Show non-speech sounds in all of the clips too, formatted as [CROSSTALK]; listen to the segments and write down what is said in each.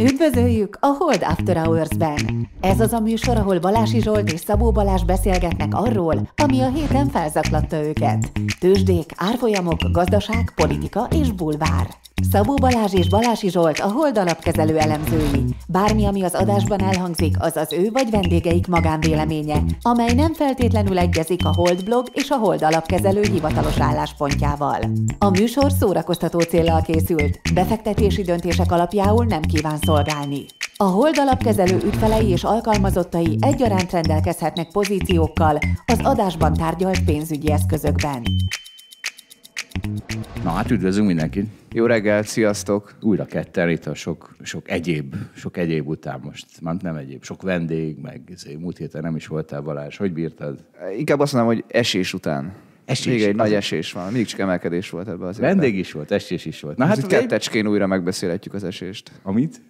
Üdvözöljük a Hold After Hours-ben! Ez az a műsor, ahol Balási Zsolt és Szabó Balás beszélgetnek arról, ami a héten felzaklatta őket. Tőzsdék, árfolyamok, gazdaság, politika és bulvár. Szabó Balázs és Balási Zsolt a alapkezelő elemzői. Bármi, ami az adásban elhangzik, az az ő vagy vendégeik magánvéleménye, amely nem feltétlenül egyezik a Hold blog és a Hold alapkezelő hivatalos álláspontjával. A műsor szórakoztató célral készült, befektetési döntések alapjául nem kíván szolgálni. A Hold alapkezelő ügyfelei és alkalmazottai egyaránt rendelkezhetnek pozíciókkal az adásban tárgyalt pénzügyi eszközökben. Na hát üdvözlünk mindenkit! Jó reggel, sziasztok! Újra ketten itt a sok, sok egyéb, sok egyéb után most, már nem egyéb, sok vendég, meg izé, múlt héten nem is voltál Balázs, hogy bírtad? Inkább azt mondom, hogy esés után. Esés. Még egy nagy hát. esés van, mindig csak emelkedés volt ebben az Vendég éppen. is volt, esés is volt. Na hát, hát kettecskén újra megbeszélhetjük az esést. Amit?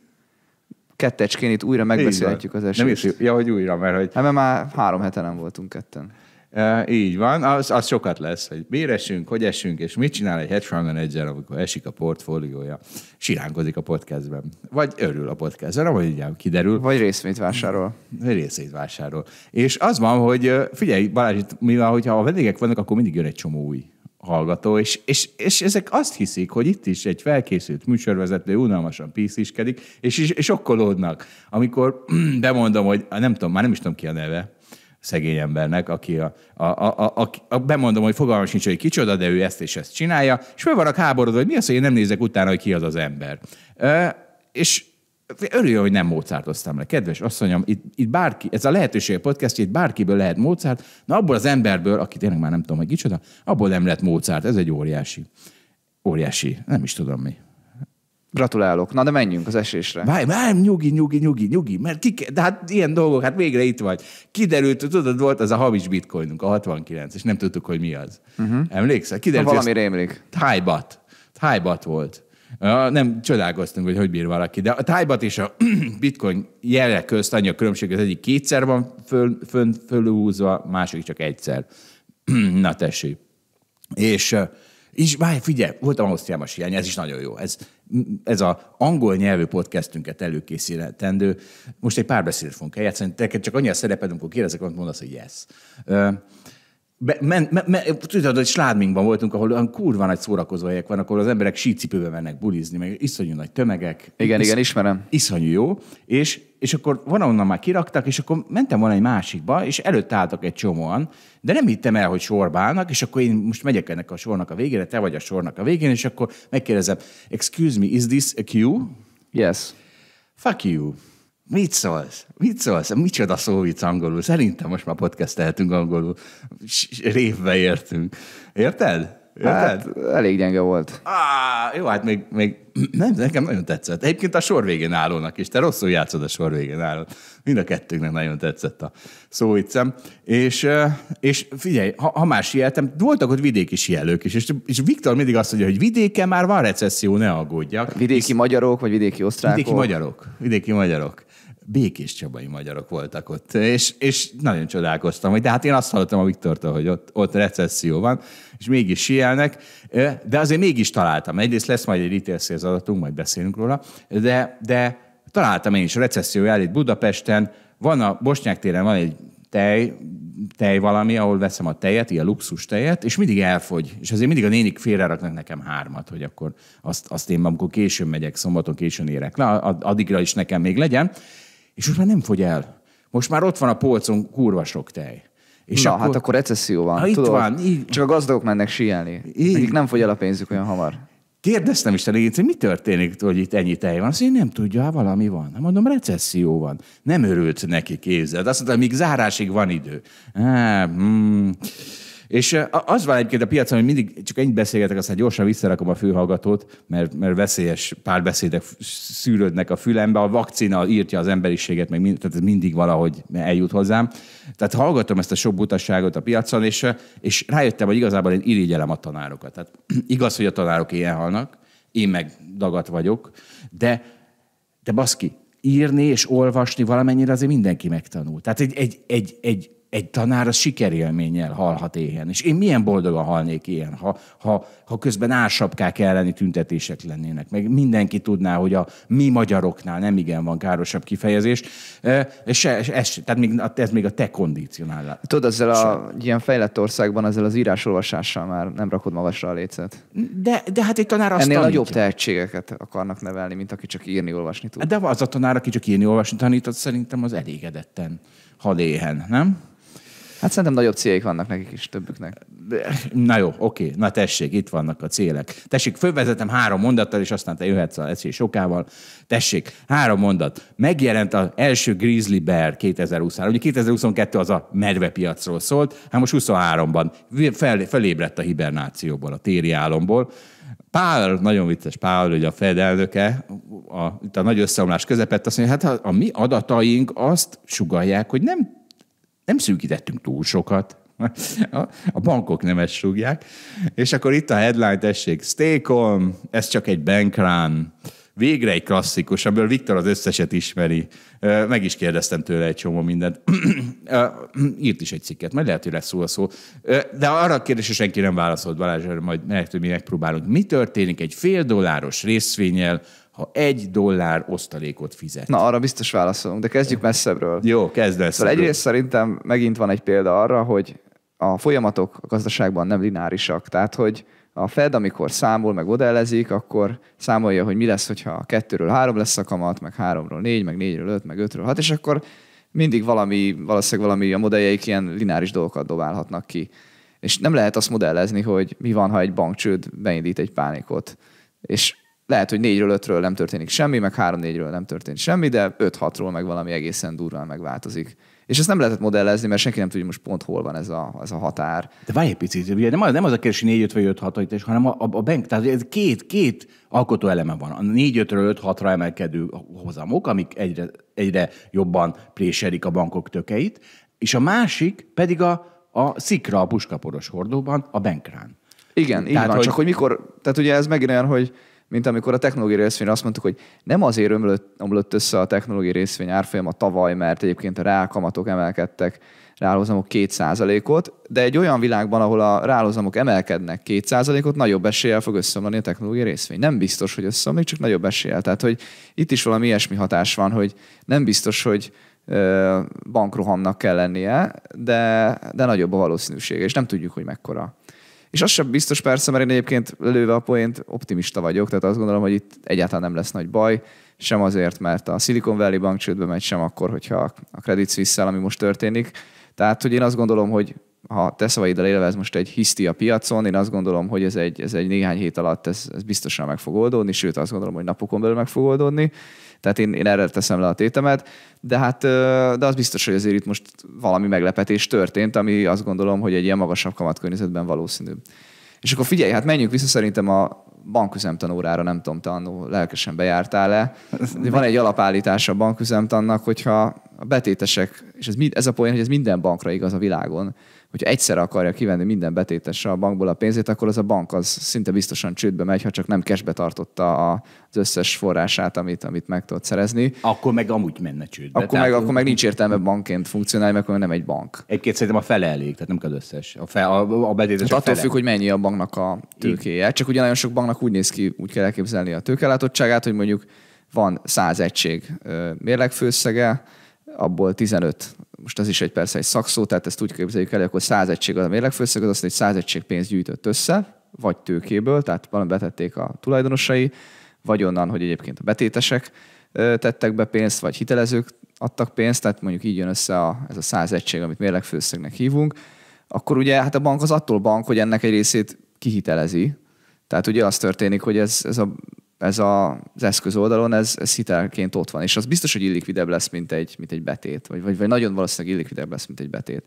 Kettecskén itt újra megbeszélhetjük az esést. Nem is, ja, hogy újra, mert hogy... Hát, mert már három hete nem voltunk ketten. E, így van, az, az sokat lesz, hogy béresünk, hogy esünk, és mit csinál egy hedge fund manager, amikor esik a portfóliója, siránkozik a podcastben, vagy örül a podcastben, vagy ugye kiderül. Vagy részvényt vásárol. Vagy részvényt vásárol. És az van, hogy figyelj Balázs, mivel hogyha a vendégek vannak, akkor mindig jön egy csomó új hallgató, és, és, és ezek azt hiszik, hogy itt is egy felkészült műsorvezető unalmasan pisziskedik, és, és sokkolódnak, amikor [CLEARS THROAT] bemondom, hogy nem tudom, már nem is tudom ki a neve, szegény embernek, aki a, a, a, a, a bemondom, hogy fogalmam sincs, hogy kicsoda, de ő ezt és ezt csinálja, és van a háborod, hogy mi az, hogy én nem nézek utána, hogy ki az az ember. E, és örüljön, hogy nem Mozartoztam le. Kedves asszonyom, itt, itt bárki, ez a lehetőség podcast itt bárkiből lehet Mozart, na abból az emberből, aki tényleg már nem tudom, hogy kicsoda, abból nem lett Mozart, ez egy óriási, óriási, nem is tudom mi. Gratulálok. Na, de menjünk az esésre. Várj, várj, nyugi, nyugi, nyugi, nyugi, mert ki, de hát ilyen dolgok, hát végre itt vagy. Kiderült, tudod, volt az a hamis bitcoinunk, a 69, és nem tudtuk, hogy mi az. Uh-huh. Emlékszel? Kiderült, ha valami rémlik. Tájbat. Tájbat volt. Nem csodálkoztunk, hogy hogy bír valaki, de a tájbat és a [CLEARS THROAT] bitcoin jelek közt annyi a különbség, az egyik kétszer van föl, föl, fölhúzva, másik csak egyszer. [CLEARS THROAT] Na tessék. És és várj, figyelj, voltam Ausztriában siány, ez is nagyon jó. Ez, ez a angol nyelvű podcastünket előkészítendő. Most egy pár beszédet fogunk eljátszani, Te csak a szereped, amikor kérdezek, amit mondasz, hogy yes. Be, men, men, men, tudod, hogy Sládminkban voltunk, ahol olyan kurva nagy helyek vannak, ahol az emberek sícipőbe mennek bulizni, meg iszonyú nagy tömegek. Igen, isz, igen, ismerem. Iszonyú jó. És, és akkor van, onnan már kiraktak, és akkor mentem volna egy másikba, és előtt álltak egy csomóan, de nem hittem el, hogy sorba állnak, és akkor én most megyek ennek a sornak a végére, te vagy a sornak a végén, és akkor megkérdezem, excuse me, is this a queue? Yes. Fuck you. Mit szólsz? Mit szólsz? Micsoda vicc angolul? Szerintem most már podcasteltünk angolul. Révbe értünk. Érted? Hát, elég gyenge volt. Á, jó, hát még, még [CLEARS THROAT] nem, nekem nagyon tetszett. Egyébként a sor végén állónak is. Te rosszul játszod a sor végén állót. Mind a kettőnknek nagyon tetszett a szóviccem. És, és figyelj, ha, ha már sieltem, voltak ott vidéki sielők is, és, és Viktor mindig azt mondja, hogy vidéken már van recesszió, ne aggódjak. Vidéki és, magyarok, vagy vidéki osztrákok? Vidéki magyarok. Vidéki magyarok békés csabai magyarok voltak ott, és, és nagyon csodálkoztam, hogy de hát én azt hallottam a Viktortól, hogy ott, ott recesszió van, és mégis sielnek, de azért mégis találtam. Egyrészt lesz majd egy ítélszi adatunk, majd beszélünk róla, de, de találtam én is recesszió itt Budapesten, van a Bosnyák téren van egy tej, tej valami, ahol veszem a tejet, ilyen luxus tejet, és mindig elfogy. És azért mindig a nénik félreraknak nekem hármat, hogy akkor azt, azt én, amikor későn megyek, szombaton későn érek le, addigra is nekem még legyen. És most már nem fogy el. Most már ott van a polcon kurva sok tej. És Na, akkor, hát akkor recesszió van. Ha tudod, itt van. Így, csak a gazdagok mennek síelni. Így, Nekik nem fogy el a pénzük olyan hamar. Kérdeztem is hogy mi történik, hogy itt ennyi tej van. Azt én nem tudja, hát valami van. Nem hát mondom, recesszió van. Nem örült neki, kézzel. Azt mondta, még zárásig van idő. Há, hmm. És az van egyébként a piacon, hogy mindig csak ennyit beszélgetek, aztán gyorsan visszarakom a fülhallgatót, mert, mert veszélyes párbeszédek szűrődnek a fülembe, a vakcina írtja az emberiséget, meg mind, tehát ez mindig valahogy eljut hozzám. Tehát hallgatom ezt a sok butasságot a piacon, és, és rájöttem, hogy igazából én irigyelem a tanárokat. Tehát [CLEARS THROAT] igaz, hogy a tanárok ilyen halnak, én meg dagat vagyok, de, de baszki, írni és olvasni valamennyire azért mindenki megtanul. Tehát egy, egy, egy, egy egy tanár az sikerélménnyel halhat éhen. És én milyen boldogan halnék ilyen, ha, ha, ha közben ársapkák elleni tüntetések lennének. Meg mindenki tudná, hogy a mi magyaroknál nem igen van károsabb kifejezés. E, és ez, ez, tehát még, ez még a te kondicionálás. Tudod, ezzel a ilyen fejlett országban ezzel az írásolvasással már nem rakod magasra a lécet. De, de hát egy tanár azt Ennél tanítja. nagyobb tehetségeket akarnak nevelni, mint aki csak írni, olvasni tud. De az a tanár, aki csak írni, olvasni tanított, szerintem az elégedetten haléhen, nem? Hát szerintem nagyobb céljék vannak nekik is, többüknek. Na jó, oké, na tessék, itt vannak a célek. Tessék, fölvezetem három mondattal, és aztán te jöhetsz a eszé sokával. Tessék, három mondat. Megjelent az első Grizzly Bear 2023. Ugye 2022 az a medvepiacról szólt, hát most 23-ban fel, felébredt a hibernációból, a téri álomból. Pál, nagyon vicces Pál, hogy a Fed elnöke, a, itt a nagy összeomlás közepett azt mondja, hát a, a mi adataink azt sugalják, hogy nem nem szűkítettünk túl sokat, a, bankok nem ezt súgják. És akkor itt a headline, tessék, Stakeholm, ez csak egy bankrán. Végre egy klasszikus, amiből Viktor az összeset ismeri. Meg is kérdeztem tőle egy csomó mindent. Írt is egy cikket, majd lehet, hogy lesz szó a szó. De arra a kérdésre senki nem válaszolt, Balázs, majd megpróbálunk. Mi történik egy fél dolláros részvényel, ha egy dollár osztalékot fizet. Na, arra biztos válaszolunk, de kezdjük messzebbről. Jó, kezd messzebbről. Szóval egyrészt szerintem megint van egy példa arra, hogy a folyamatok a gazdaságban nem lineárisak. Tehát, hogy a Fed, amikor számol, meg modellezik, akkor számolja, hogy mi lesz, hogyha kettőről három lesz a kamat, meg háromról négy, meg négyről öt, meg ötről hat, és akkor mindig valami, valószínűleg valami a modelljeik ilyen lineáris dolgokat dobálhatnak ki. És nem lehet azt modellezni, hogy mi van, ha egy bankcsőd beindít egy pánikot. És lehet, hogy 4-ről 5-ről nem történik semmi, meg 3-4-ről nem történik semmi, de 5-6-ról meg valami egészen durván megváltozik. És ezt nem lehetett modellezni, mert senki nem tudja most pont hol van ez a, ez a határ. De várj egy picit, ugye nem, az, nem az a kérdés, 4 5 vagy 5 6 és hanem a, a, a bank, tehát ez két, két alkotó eleme van. A 4 5 ről 5 6 ra emelkedő hozamok, amik egyre, egyre jobban préserik a bankok tökeit, és a másik pedig a, a szikra a puskaporos hordóban, a bankrán. Igen, tehát, így van, hogy... csak hogy mikor, tehát ugye ez megint olyan, hogy mint amikor a technológiai részvényre azt mondtuk, hogy nem azért ömlött, ömlött össze a technológiai részvény árfolyama tavaly, mert egyébként a reálkamatok emelkedtek reálhozamok két százalékot, de egy olyan világban, ahol a reálhozamok emelkednek két százalékot, nagyobb eséllyel fog összeomlani a technológiai részvény. Nem biztos, hogy összeomlik, csak nagyobb eséllyel. Tehát, hogy itt is valami ilyesmi hatás van, hogy nem biztos, hogy bankrohamnak kell lennie, de, de nagyobb a valószínűsége, és nem tudjuk, hogy mekkora. És az sem biztos persze, mert én egyébként lőve a poént optimista vagyok, tehát azt gondolom, hogy itt egyáltalán nem lesz nagy baj, sem azért, mert a Silicon Valley Bank csődbe megy, sem akkor, hogyha a Credit suisse ami most történik. Tehát, hogy én azt gondolom, hogy ha te szavaiddal élve ez most egy hiszti a piacon, én azt gondolom, hogy ez egy, ez egy néhány hét alatt ez, ez biztosan meg fog oldódni, sőt azt gondolom, hogy napokon belül meg fog oldódni. Tehát én, én erre teszem le a tétemet, de hát de az biztos, hogy azért itt most valami meglepetés történt, ami azt gondolom, hogy egy ilyen magasabb kamatkörnyezetben valószínű. És akkor figyelj, hát menjünk vissza szerintem a banküzemtanórára, nem tudom, te annó lelkesen bejártál-e. Van egy alapállítása a banküzemtannak, hogyha a betétesek, és ez, ez a poén, hogy ez minden bankra igaz a világon, hogyha egyszer akarja kivenni minden betétesre a bankból a pénzét, akkor az a bank az szinte biztosan csődbe megy, ha csak nem cashbe tartotta az összes forrását, amit, amit meg tudott szerezni. Akkor meg amúgy menne csődbe. Akkor, tehát... meg, akkor meg nincs értelme bankként funkcionálni, mert akkor nem egy bank. egy-két szerintem a fele elég, tehát nem kell összes. A, fe, a, a betétes hát attól függ, hogy mennyi a banknak a tőkéje. Csak ugye nagyon sok banknak úgy néz ki, úgy kell elképzelni a tőkelátottságát, hogy mondjuk van 100 egység mérlegfőszege, abból 15 most ez is egy persze egy szakszó, tehát ezt úgy képzeljük el, akkor száz egység az a mérlegfőszeg, az azt hogy száz egység pénzt gyűjtött össze, vagy tőkéből, tehát valami betették a tulajdonosai, vagy onnan, hogy egyébként a betétesek tettek be pénzt, vagy hitelezők adtak pénzt, tehát mondjuk így jön össze a, ez a száz egység, amit mérlegfőszegnek hívunk, akkor ugye hát a bank az attól bank, hogy ennek egy részét kihitelezi. Tehát ugye az történik, hogy ez, ez a ez a, az eszköz oldalon, ez, ez hitelként ott van. És az biztos, hogy illikvidebb lesz, mint egy, mint egy betét, vagy, vagy, vagy nagyon valószínűleg illikvidebb lesz, mint egy betét.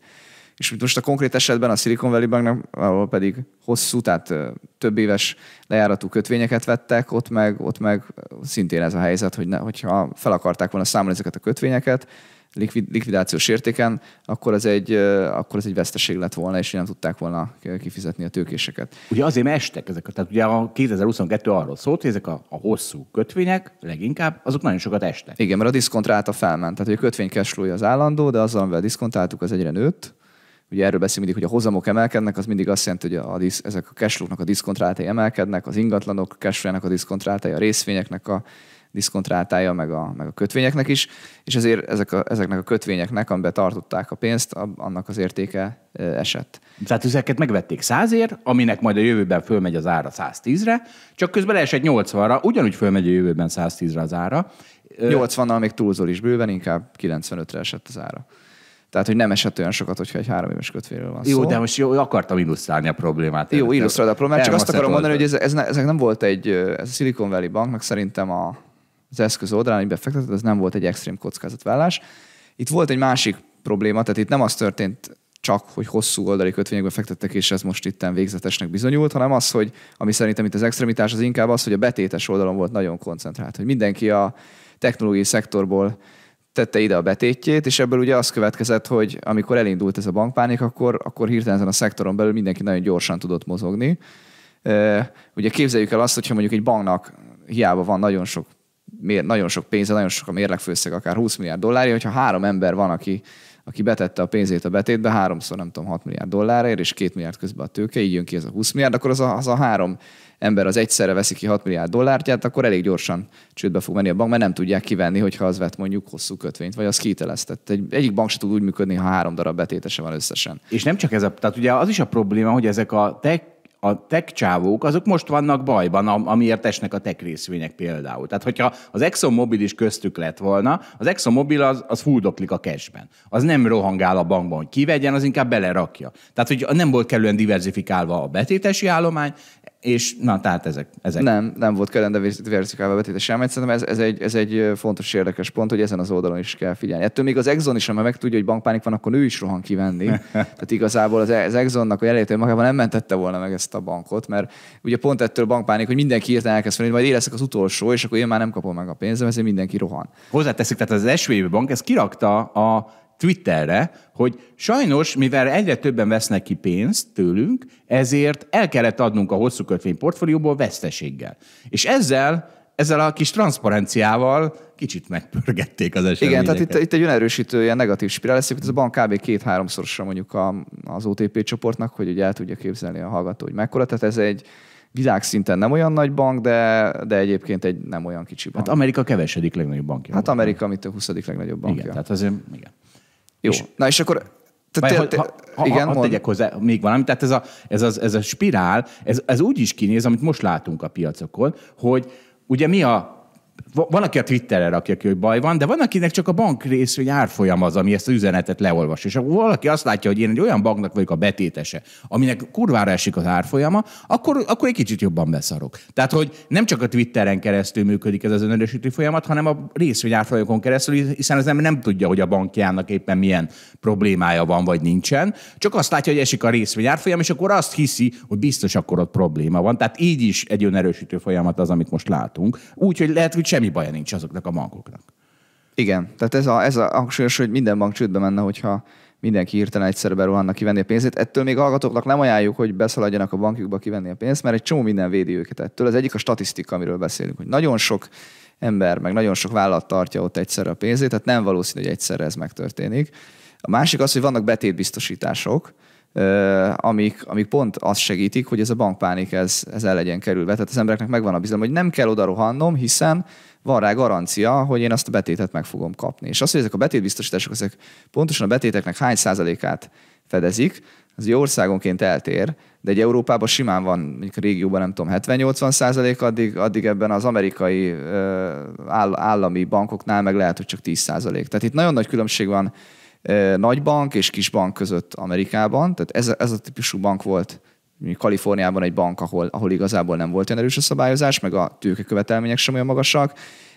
És most a konkrét esetben a Silicon Valley Banknak, ahol pedig hosszú, tehát több éves lejáratú kötvényeket vettek, ott meg, ott meg szintén ez a helyzet, hogy ne, hogyha fel akarták volna számolni ezeket a kötvényeket, likvid, likvidációs értéken, akkor ez, egy, akkor az egy veszteség lett volna, és nem tudták volna kifizetni a tőkéseket. Ugye azért mestek ezek, tehát ugye a 2022 arról szólt, hogy ezek a, a hosszú kötvények leginkább, azok nagyon sokat estek. Igen, mert a diszkont a felment. Tehát hogy a kötvény cashflow az állandó, de azzal, amivel diszkontáltuk, az egyre nőtt. Ugye erről beszél mindig, hogy a hozamok emelkednek, az mindig azt jelenti, hogy a, a ezek a cashflow a diszkontrátai emelkednek, az ingatlanok cashflow a diszkontrátai, a részvényeknek a diszkontrátája, meg a, meg a kötvényeknek is, és azért ezek a, ezeknek a kötvényeknek, amiben tartották a pénzt, annak az értéke esett. Tehát ezeket megvették 100 aminek majd a jövőben fölmegy az ára 110-re, csak közben esett 80-ra, ugyanúgy fölmegy a jövőben 110-re az ára. 80-nal még túlzol is bőven, inkább 95-re esett az ára. Tehát, hogy nem esett olyan sokat, hogyha egy három éves kötvényről van jó, szó. Jó, de most jó, akartam illusztrálni a problémát. Jó, illusztrálni a problémát, csak azt akarom mondani, hogy ez, ez, ne, ezek nem volt egy, ez a Silicon Valley Bank, meg szerintem a, az eszköz oldalán, amiben fektetett, ez nem volt egy extrém kockázatvállás. Itt volt egy másik probléma, tehát itt nem az történt csak, hogy hosszú oldali kötvényekbe fektettek, és ez most itten végzetesnek bizonyult, hanem az, hogy ami szerintem itt az extremitás, az inkább az, hogy a betétes oldalon volt nagyon koncentrált, hogy mindenki a technológiai szektorból tette ide a betétjét, és ebből ugye az következett, hogy amikor elindult ez a bankpánik, akkor, akkor hirtelen ezen a szektoron belül mindenki nagyon gyorsan tudott mozogni. Ugye képzeljük el azt, hogyha mondjuk egy banknak hiába van nagyon sok mér, nagyon sok pénze, nagyon sok a mérlegfőszeg, akár 20 milliárd dollárja, hogyha három ember van, aki, aki betette a pénzét a betétbe, háromszor nem tudom, 6 milliárd dollárért, és 2 milliárd közben a tőke, így jön ki ez a 20 milliárd, akkor az a, az a három ember az egyszerre veszi ki 6 milliárd dollártját, akkor elég gyorsan csődbe fog menni a bank, mert nem tudják kivenni, hogyha az vett mondjuk hosszú kötvényt, vagy az kiteleztett. Egy, egyik bank sem tud úgy működni, ha három darab betétese van összesen. És nem csak ez a, tehát ugye az is a probléma, hogy ezek a tech a tech csávók, azok most vannak bajban, amiért esnek a tech részvények például. Tehát, hogyha az ExxonMobil is köztük lett volna, az ExxonMobil az, az fuldoklik a cashben. Az nem rohangál a bankban, hogy kivegyen, az inkább belerakja. Tehát, hogy nem volt kellően diversifikálva a betétesi állomány, és na, tehát ezek. ezek. Nem, nem volt kellene vertikálba vetítés sem. Szerintem ez, ez, egy, ez egy fontos érdekes pont, hogy ezen az oldalon is kell figyelni. Ettől még az Exxon is, ha meg tudja, hogy bankpánik van, akkor ő is rohan kivenni. [LAUGHS] tehát igazából az, e- az Exxonnak a jelétől magában nem mentette volna meg ezt a bankot, mert ugye pont ettől bankpánik, hogy mindenki írta elkezd hogy majd éleszek az utolsó, és akkor én már nem kapom meg a pénzem, ezért mindenki rohan. Hozzáteszik, tehát az SVB bank ezt kirakta a Twitterre, hogy sajnos, mivel egyre többen vesznek ki pénzt tőlünk, ezért el kellett adnunk a hosszú kötvény portfólióból veszteséggel. És ezzel ezzel a kis transzparenciával kicsit megpörgették az eseményeket. Igen, tehát itt, itt egy önerősítő, ilyen negatív spirál lesz, ez a bank kb. két-háromszorosra mondjuk a, az OTP csoportnak, hogy ugye el tudja képzelni a hallgató, hogy mekkora. Tehát ez egy világszinten nem olyan nagy bank, de, de egyébként egy nem olyan kicsi hát bank. Hát Amerika kevesedik legnagyobb bankja. Hát Amerika, mint a 20. legnagyobb bankja. Igen, tehát azért, igen. Jó. És, Na és akkor te, te, ha, ha, igen, ha, ha tegyek hozzá még valamit, tehát ez a, ez, az, ez a spirál, ez, ez úgy is kinéz, amit most látunk a piacokon, hogy ugye mi a van, aki a Twitterre rakja ki, hogy baj van, de van, akinek csak a bank részvény árfolyam az, ami ezt az üzenetet leolvas. És akkor valaki azt látja, hogy én egy olyan banknak vagyok a betétese, aminek kurvára esik az árfolyama, akkor, akkor egy kicsit jobban beszarok. Tehát, hogy nem csak a Twitteren keresztül működik ez az önerősítő folyamat, hanem a részvény árfolyamokon keresztül, hiszen az ember nem tudja, hogy a bankjának éppen milyen problémája van, vagy nincsen. Csak azt látja, hogy esik a részvény árfolyam, és akkor azt hiszi, hogy biztos akkor ott probléma van. Tehát így is egy önerősítő folyamat az, amit most látunk. Úgyhogy lehet, hogy semmi baja nincs azoknak a bankoknak. Igen, tehát ez a, ez a hangsúlyos, hogy minden bank csődbe menne, hogyha mindenki hirtelen egyszerre beruhanna kivenni a pénzét. Ettől még hallgatóknak nem ajánljuk, hogy beszaladjanak a bankjukba kivenni a pénzt, mert egy csomó minden védi őket ettől. Az egyik a statisztika, amiről beszélünk, hogy nagyon sok ember, meg nagyon sok vállalat tartja ott egyszerre a pénzét, tehát nem valószínű, hogy egyszerre ez megtörténik. A másik az, hogy vannak betétbiztosítások, amik, amik pont azt segítik, hogy ez a bankpánik ez, ez el legyen kerülve. Tehát az embereknek megvan a bizalom, hogy nem kell oda rohannom, hiszen van rá garancia, hogy én azt a betétet meg fogom kapni. És azt, hogy ezek a betétbiztosítások, ezek pontosan a betéteknek hány százalékát fedezik, az ugye országonként eltér, de egy Európában simán van, mondjuk a régióban nem tudom, 70-80 százalék, addig, addig ebben az amerikai áll, állami bankoknál meg lehet, hogy csak 10 százalék. Tehát itt nagyon nagy különbség van nagy bank és kis bank között Amerikában, tehát ez, ez a típusú bank volt Kaliforniában egy bank, ahol, ahol igazából nem volt olyan erős a szabályozás, meg a tőke követelmények sem olyan magasak.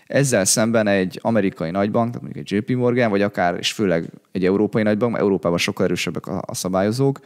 Ezzel szemben egy amerikai nagybank, tehát mondjuk egy JP Morgan, vagy akár, és főleg egy európai nagybank, mert Európában sokkal erősebbek a, a szabályozók,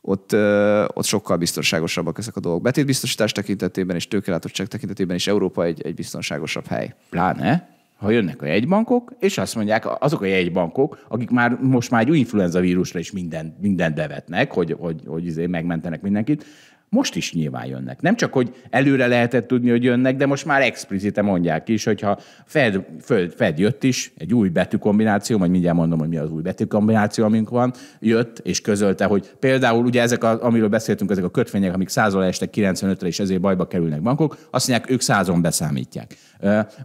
ott, ö, ott sokkal biztonságosabbak ezek a dolgok. Betétbiztosítás tekintetében és tőkelátottság tekintetében is Európa egy, egy biztonságosabb hely. Pláne? ha jönnek a jegybankok, és azt mondják, azok a jegybankok, akik már most már egy influenza vírusra is mindent, mindent bevetnek, hogy, hogy, hogy izé megmentenek mindenkit, most is nyilván jönnek. Nem csak, hogy előre lehetett tudni, hogy jönnek, de most már explicite mondják is, hogyha Fed, Fed, Fed jött is, egy új betűkombináció, majd mindjárt mondom, hogy mi az új betűkombináció, amink van, jött és közölte, hogy például ugye ezek, a, amiről beszéltünk, ezek a kötvények, amik százal estek 95-re, és ezért bajba kerülnek bankok, azt mondják, ők százon beszámítják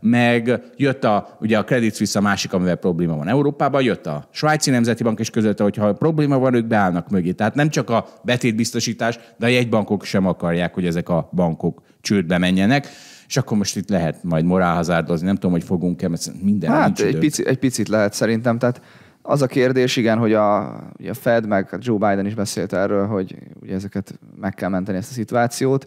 meg jött a, ugye a Credit Suisse a másik, amivel probléma van Európában, jött a Svájci Nemzeti Bank is közölte, hogy ha probléma van, ők beállnak mögé. Tehát nem csak a betétbiztosítás, de a jegybankok sem akarják, hogy ezek a bankok csődbe menjenek és akkor most itt lehet majd morálhazárdozni, nem tudom, hogy fogunk-e, mert minden hát, egy, pici, egy picit lehet szerintem, tehát az a kérdés, igen, hogy a, a Fed meg Joe Biden is beszélt erről, hogy ugye ezeket meg kell menteni ezt a szituációt.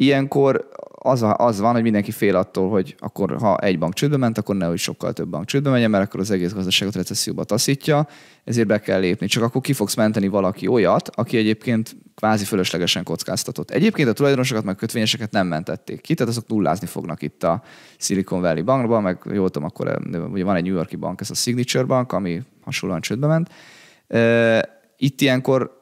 Ilyenkor az, az van, hogy mindenki fél attól, hogy akkor ha egy bank csődbe ment, akkor nehogy sokkal több bank csődbe menjen, mert akkor az egész gazdaságot recesszióba taszítja, ezért be kell lépni. Csak akkor ki fogsz menteni valaki olyat, aki egyébként kvázi fölöslegesen kockáztatott. Egyébként a tulajdonosokat, meg kötvényeseket nem mentették ki, tehát azok nullázni fognak itt a Silicon Valley bankban, meg jól tudom, akkor ugye van egy New Yorki bank, ez a Signature Bank, ami hasonlóan csődbe ment. Itt ilyenkor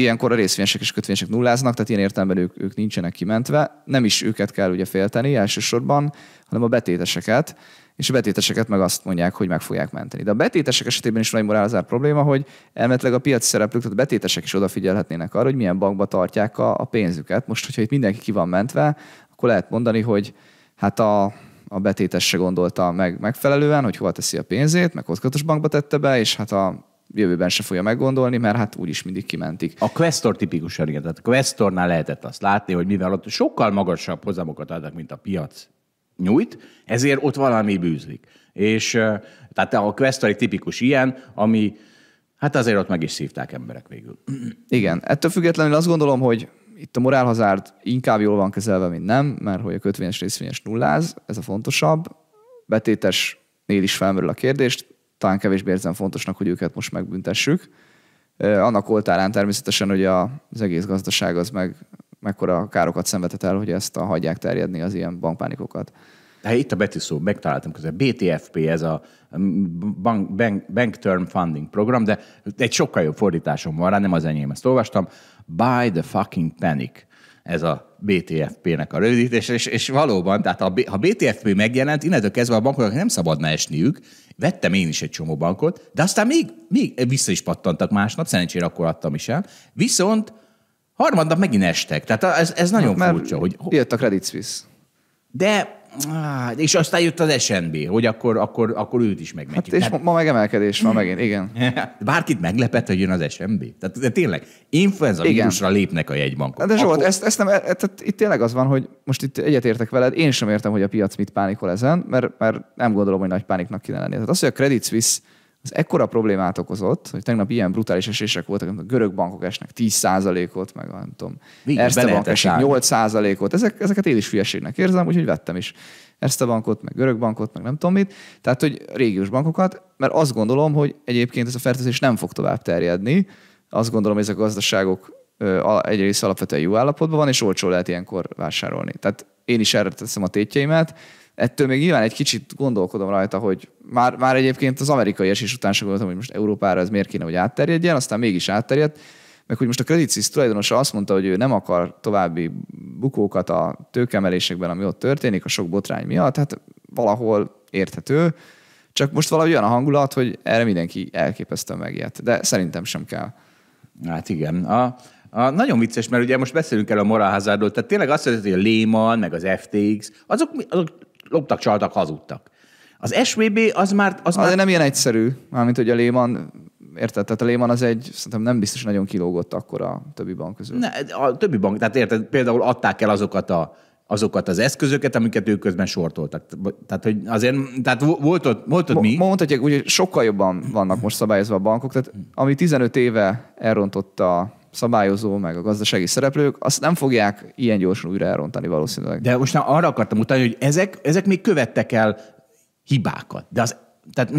ilyenkor a részvényesek és kötvényesek nulláznak, tehát ilyen értelemben ők, ők nincsenek kimentve. Nem is őket kell ugye félteni elsősorban, hanem a betéteseket, és a betéteseket meg azt mondják, hogy meg fogják menteni. De a betétesek esetében is nagy morálzár probléma, hogy elmetleg a piaci szereplők, tehát a betétesek is odafigyelhetnének arra, hogy milyen bankba tartják a, a pénzüket. Most, hogyha itt mindenki ki van mentve, akkor lehet mondani, hogy hát a, a betétes se gondolta meg megfelelően, hogy hova teszi a pénzét, meg kockázatos bankba tette be, és hát a jövőben se fogja meggondolni, mert hát úgyis mindig kimentik. A Questor tipikusan igen, tehát a Questornál lehetett azt látni, hogy mivel ott sokkal magasabb hozamokat adnak, mint a piac nyújt, ezért ott valami bűzlik. És tehát a Questor tipikus ilyen, ami hát azért ott meg is szívták emberek végül. Igen, ettől függetlenül azt gondolom, hogy itt a morálhazárt inkább jól van kezelve, mint nem, mert hogy a kötvényes részvényes nulláz, ez a fontosabb. Betétesnél is felmerül a kérdést, talán kevésbé érzem fontosnak, hogy őket most megbüntessük. Annak oltárán természetesen, hogy az egész gazdaság az meg mekkora károkat szenvedett el, hogy ezt a hagyják terjedni az ilyen bankpánikokat. Hát itt a betűszó, megtaláltam közben. BTFP, ez a bank, bank, bank Term Funding program, de egy sokkal jobb fordításom van rá, nem az enyém, ezt olvastam. Buy the fucking panic ez a BTFP-nek a rövidítése, és, és valóban, tehát a, ha BTFP megjelent, innentől kezdve a bankoknak nem szabadna esniük, vettem én is egy csomó bankot, de aztán még, még vissza is pattantak másnap, szerencsére akkor adtam is el, viszont harmadnap megint estek, tehát ez, ez nagyon hát, furcsa. Hogy... Jött a Credit Suisse. De Ah, és aztán jött az SNB, hogy akkor, akkor, akkor őt is megmentjük. Hát és Tehát... ma megemelkedés van megint, igen. [LAUGHS] Hát bárkit meglepett, hogy jön az SNB. Tehát de tényleg, influenza igen. vírusra lépnek a jegybankok. De Zsolt, akkor... ezt, ezt nem, e, e, tehát itt tényleg az van, hogy most itt egyetértek veled, én sem értem, hogy a piac mit pánikol ezen, mert, mert nem gondolom, hogy nagy pániknak kéne lenni. Tehát az, hogy a Credit Suisse ez ekkora problémát okozott, hogy tegnap ilyen brutális esések voltak, mint a görög bankok esnek 10%-ot, meg nem tudom, Erste bank esik 8%-ot. Ezek, ezeket én is hülyeségnek érzem, úgyhogy vettem is Erste bankot, meg görög bankot, meg nem tudom mit. Tehát, hogy régiós bankokat, mert azt gondolom, hogy egyébként ez a fertőzés nem fog tovább terjedni. Azt gondolom, hogy ezek a gazdaságok egyrészt alapvetően jó állapotban van, és olcsó lehet ilyenkor vásárolni. Tehát én is erre teszem a tétjeimet, ettől még nyilván egy kicsit gondolkodom rajta, hogy már, már egyébként az amerikai esés után sem gondoltam, hogy most Európára ez miért kéne, hogy átterjedjen, aztán mégis átterjedt, meg hogy most a Credit Suisse tulajdonosa azt mondta, hogy ő nem akar további bukókat a tőkemelésekben, ami ott történik, a sok botrány miatt, hát valahol érthető, csak most valahogy olyan a hangulat, hogy erre mindenki elképesztően megijedt, de szerintem sem kell. Hát igen. A, a, nagyon vicces, mert ugye most beszélünk el a morálházárról, tehát tényleg azt jelenti hogy a Lehman, meg az FTX, azok, azok loptak, csaltak, hazudtak. Az SVB az már... Az már. már... nem ilyen egyszerű, mármint hogy a léman, érted? Tehát a léman az egy, szerintem nem biztos nagyon kilógott akkor a többi bank közül. Ne, a többi bank, tehát érted, például adták el azokat a azokat az eszközöket, amiket ők közben sortoltak. Tehát, hogy azért, tehát volt ott, volt ott Mo- mi? Mondhatják, hogy sokkal jobban vannak most szabályozva a bankok, tehát ami 15 éve elrontotta szabályozó, meg a gazdasági szereplők, azt nem fogják ilyen gyorsan újra elrontani valószínűleg. De most arra akartam utalni, hogy ezek, ezek még követtek el hibákat. De az, tehát,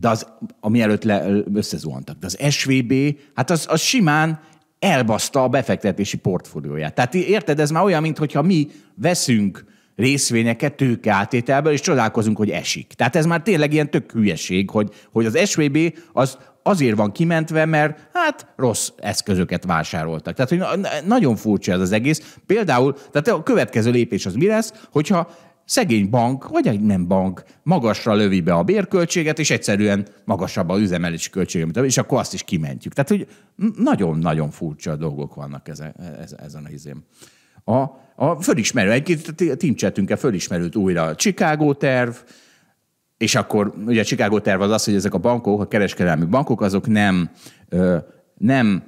de az ami előtt le, összezuhantak. De az SVB, hát az, az simán elbaszta a befektetési portfólióját. Tehát érted, ez már olyan, mintha mi veszünk részvényeket tőke átételből, és csodálkozunk, hogy esik. Tehát ez már tényleg ilyen tök hülyeség, hogy, hogy az SVB az azért van kimentve, mert hát rossz eszközöket vásároltak. Tehát, hogy nagyon furcsa ez az egész. Például, tehát a következő lépés az mi lesz, hogyha szegény bank, vagy egy nem bank, magasra lövi be a bérköltséget, és egyszerűen magasabb a üzemelési költsége, és akkor azt is kimentjük. Tehát, hogy nagyon-nagyon furcsa dolgok vannak ezen, e- ezen a izém. A, a fölismerő, egy-két a fölismerült újra a Chicago terv, és akkor ugye a Chicago terv az az, hogy ezek a bankok, a kereskedelmi bankok, azok nem, nem,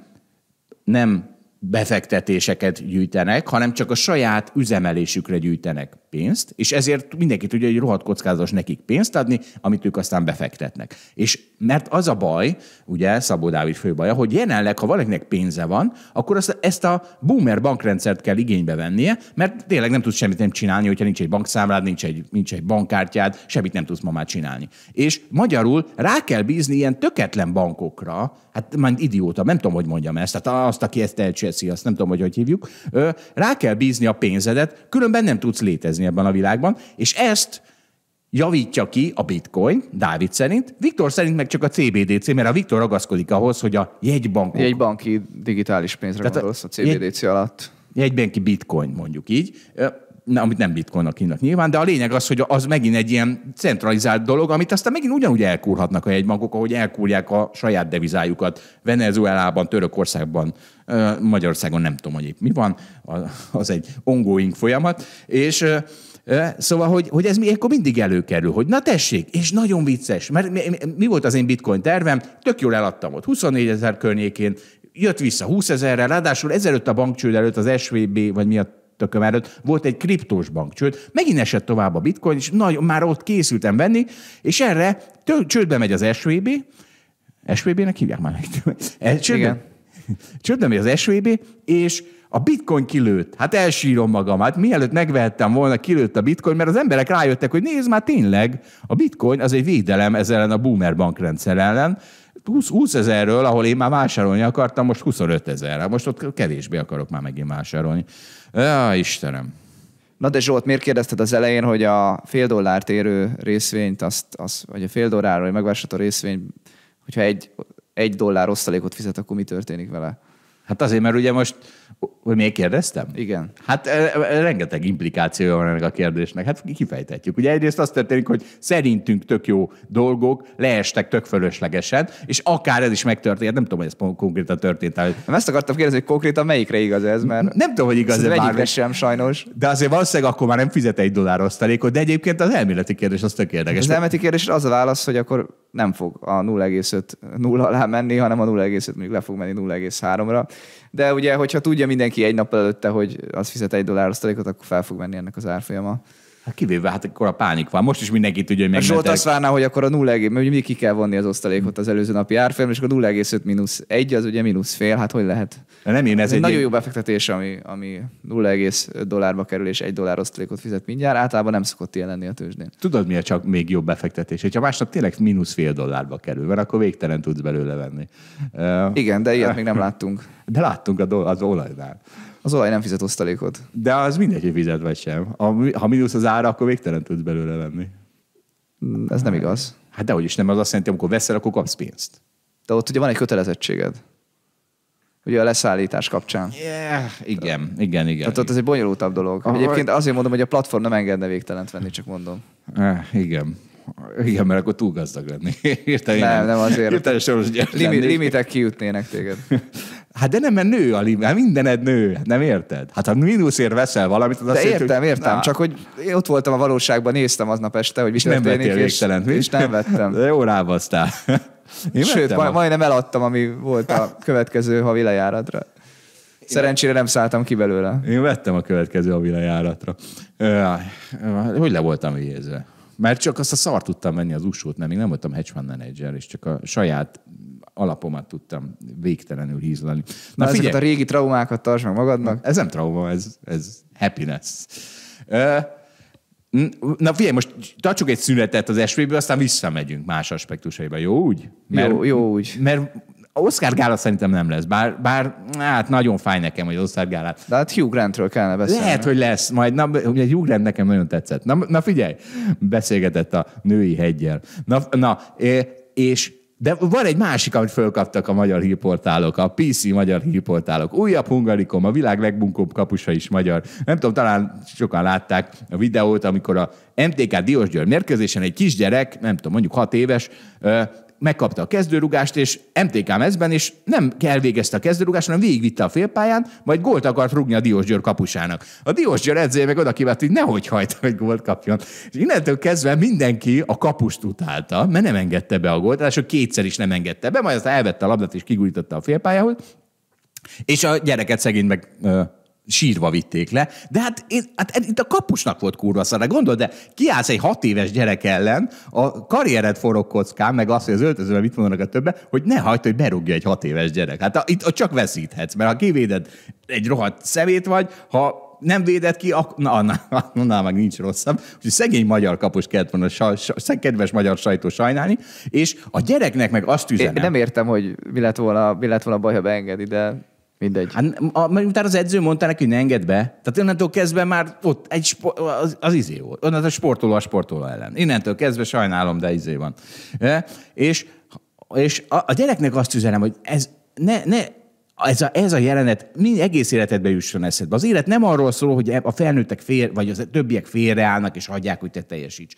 nem befektetéseket gyűjtenek, hanem csak a saját üzemelésükre gyűjtenek pénzt, és ezért mindenki tudja, hogy rohadt kockázatos nekik pénzt adni, amit ők aztán befektetnek. És mert az a baj, ugye Szabó Dávid főbaja, hogy jelenleg, ha valakinek pénze van, akkor azt, ezt a boomer bankrendszert kell igénybe vennie, mert tényleg nem tudsz semmit nem csinálni, hogyha nincs egy bankszámlád, nincs egy, nincs egy bankkártyád, semmit nem tudsz ma már csinálni. És magyarul rá kell bízni ilyen töketlen bankokra, hát már idióta, nem tudom, hogy mondjam ezt, tehát azt, aki ezt elcseszi, azt nem tudom, hogy hogy hívjuk, rá kell bízni a pénzedet, különben nem tudsz létezni létezni ebben a világban, és ezt javítja ki a bitcoin, Dávid szerint, Viktor szerint meg csak a CBDC, mert a Viktor ragaszkodik ahhoz, hogy a jegybank. Jegybanki digitális pénzre Tehát gondolsz a CBDC jegy... alatt. Jegybanki bitcoin mondjuk így Na, amit nem bitcoinnak hívnak nyilván, de a lényeg az, hogy az megint egy ilyen centralizált dolog, amit aztán megint ugyanúgy elkúrhatnak a jegymagok, ahogy elkúrják a saját devizájukat Venezuelában, Törökországban, Magyarországon nem tudom, hogy épp mi van, az egy ongoing folyamat, és Szóval, hogy, hogy ez mi, akkor mindig előkerül, hogy na tessék, és nagyon vicces, mert mi, mi volt az én bitcoin tervem, tök jól eladtam ott, 24 ezer környékén, jött vissza 20 ezerre, ráadásul ezelőtt a bankcsőd előtt az SVB, vagy mi a tököm előtt, volt egy kriptós bank csőd, megint esett tovább a bitcoin, és nagy, már ott készültem venni, és erre tő, csődbe megy az SVB, SVB-nek hívják már. [LAUGHS] Csődbe, [LAUGHS] csődbe megy az SVB, és a bitcoin kilőtt. Hát elsírom magam. Hát mielőtt megvehettem volna, kilőtt a bitcoin, mert az emberek rájöttek, hogy nézd már tényleg, a bitcoin az egy védelem ezzel ellen a boomer bankrendszer ellen, 20, 20 ezerről, ahol én már vásárolni akartam, most 25 ezerre. Hát most ott kevésbé akarok már megint vásárolni. Ja, Istenem. Na de Zsolt, miért kérdezted az elején, hogy a fél dollárt érő részvényt, azt, azt, vagy a fél megvásárolt a részvény, hogyha egy, egy dollár osztalékot fizet, akkor mi történik vele? Hát azért, mert ugye most hogy miért kérdeztem? Igen. Hát e, e, rengeteg implikációja van ennek a kérdésnek. Hát kifejtetjük. Ugye egyrészt azt történik, hogy szerintünk tök jó dolgok leestek tök fölöslegesen, és akár ez is megtörtént. Nem tudom, hogy ez konkrétan történt. Hogy... Nem ezt akartam kérdezni, hogy konkrétan melyikre igaz ez, mert nem tudom, hogy igaz-e Egyikre sem sajnos. De azért valószínűleg akkor már nem fizet egy dollár osztalékot, de egyébként az elméleti kérdés az tök hát érdekes. Az elméleti kérdés az a válasz, hogy akkor nem fog a 0,5 nulla alá menni, hanem a 0,5 mondjuk le fog menni 0,3-ra de ugye, hogyha tudja mindenki egy nap előtte, hogy az fizet egy dollár osztalékot, akkor fel fog menni ennek az árfolyama. Hát kivéve, hát akkor a pánik van. Most is mindenki tudja, hogy megmentek. Zsolt azt várná, hogy akkor a 0, mert ugye mi ki kell vonni az osztalékot az előző napi árfolyam, és akkor 0,5 mínusz 1, az ugye mínusz fél, hát hogy lehet? De nem én, ez, ez egy nagyon egy... jó befektetés, ami, ami 0,5 dollárba kerül, és 1 dollár osztalékot fizet mindjárt. Általában nem szokott ilyen lenni a tőzsdén. Tudod, mi a csak még jobb befektetés? Hogyha másnap tényleg mínusz fél dollárba kerül, mert akkor végtelen tudsz belőle venni. Igen, de ilyet még nem láttunk. De láttunk az olajnál. Az olaj nem fizet osztalékot. De az mindegy, hogy fizet vagy sem. ha mínusz az ára, akkor végtelen tudsz belőle venni. Mm, ez nem igaz. Hát dehogy is nem, az azt jelenti, amikor veszel, akkor kapsz pénzt. De ott ugye van egy kötelezettséged. Ugye a leszállítás kapcsán. Yeah, igen, igen, igen. Tehát igen. ott ez egy bonyolultabb dolog. Aha, Egyébként azért mondom, hogy a platform nem engedne végtelent venni, csak mondom. Eh, igen. Igen, mert akkor túl gazdag lenni. [LAUGHS] Értem, nem, nem azért. Értem, soros gyerek Limi, Limitek kiütnének téged. [LAUGHS] Hát de nem, mert nő a limit, hát mindened nő, hát nem érted? Hát ha mínuszért veszel valamit, az azt értem, értem, értem, na. csak hogy én ott voltam a valóságban, néztem aznap este, hogy mi történik, nem és, végtelen, és nem vettem. De [LAUGHS] jó rábasztál. Én Sőt, majd, majdnem eladtam, ami volt a következő havi lejáratra. Szerencsére nem szálltam ki belőle. Én vettem a következő havi lejáratra. Hogy le voltam vigyézve? Mert csak azt a szart tudtam venni az usót, mert még nem voltam hedge fund manager, és csak a saját alapomat tudtam végtelenül hízlani. Na, Na figyelj. a régi traumákat tarts meg magadnak. Ez nem trauma, ez, ez happiness. Na figyelj, most tartsuk egy szünetet az esvéből, aztán visszamegyünk más aspektusaiba, jó úgy? Mert, jó, jó úgy. Mert a Oscar gála szerintem nem lesz, bár, bár hát nagyon fáj nekem, hogy az Oscar Gála. De hát Hugh Grantről kellene beszélni. Lehet, hogy lesz. Majd, na, ugye Hugh Grant nekem nagyon tetszett. Na, na figyelj, beszélgetett a női hegyel. Na, na és de van egy másik, amit fölkaptak a magyar hírportálok, a PC magyar hírportálok. Újabb Hungarikom, a világ legbunkóbb kapusa is magyar. Nem tudom, talán sokan látták a videót, amikor a MTK Diós György mérkőzésen egy kisgyerek, nem tudom, mondjuk hat éves, megkapta a kezdőrugást, és MTK mezben, és nem elvégezte a kezdőrugást, hanem végigvitte a félpályán, majd gólt akart rugni a Diós Győr kapusának. A Diós Győr edzője meg oda kívánt, hogy nehogy hajt, hogy gólt kapjon. És innentől kezdve mindenki a kapust utálta, mert nem engedte be a gólt, és kétszer is nem engedte be, majd azt elvette a labdát és kigújította a félpályához. És a gyereket szegény meg ö, sírva vitték le, de hát, én, hát itt a kapusnak volt kurva szara, gondolod, de kiállsz egy hat éves gyerek ellen, a karriered forog kockán, meg azt, hogy az öltözőben mit mondanak a többen, hogy ne hagyd, hogy berúgja egy hat éves gyerek. Hát a, itt a csak veszíthetsz, mert ha kivéded, egy rohadt szemét vagy, ha nem védett ki, ak- na, na, na, na, meg nincs rosszabb. Úgyhogy szegény magyar kapus kellett volna, sa- sa- kedves magyar sajtó sajnálni, és a gyereknek meg azt üzenem. Én nem értem, hogy mi lett volna, mi lett volna baj, ha beengedi, de Mindegy. Hát, a, mert utána az edző mondta neki, hogy ne engedd be. Tehát innentől kezdve már ott egy spo- az, az izé volt. Onnan a sportoló a sportoló ellen. Innentől kezdve sajnálom, de izé van. E, és és a, a gyereknek azt üzenem, hogy ez ne, ne ez a, ez a jelenet mind egész életedbe jusson eszedbe. Az élet nem arról szól, hogy e- a felnőttek fél, vagy az a többiek félreállnak és hagyják, hogy te teljesíts.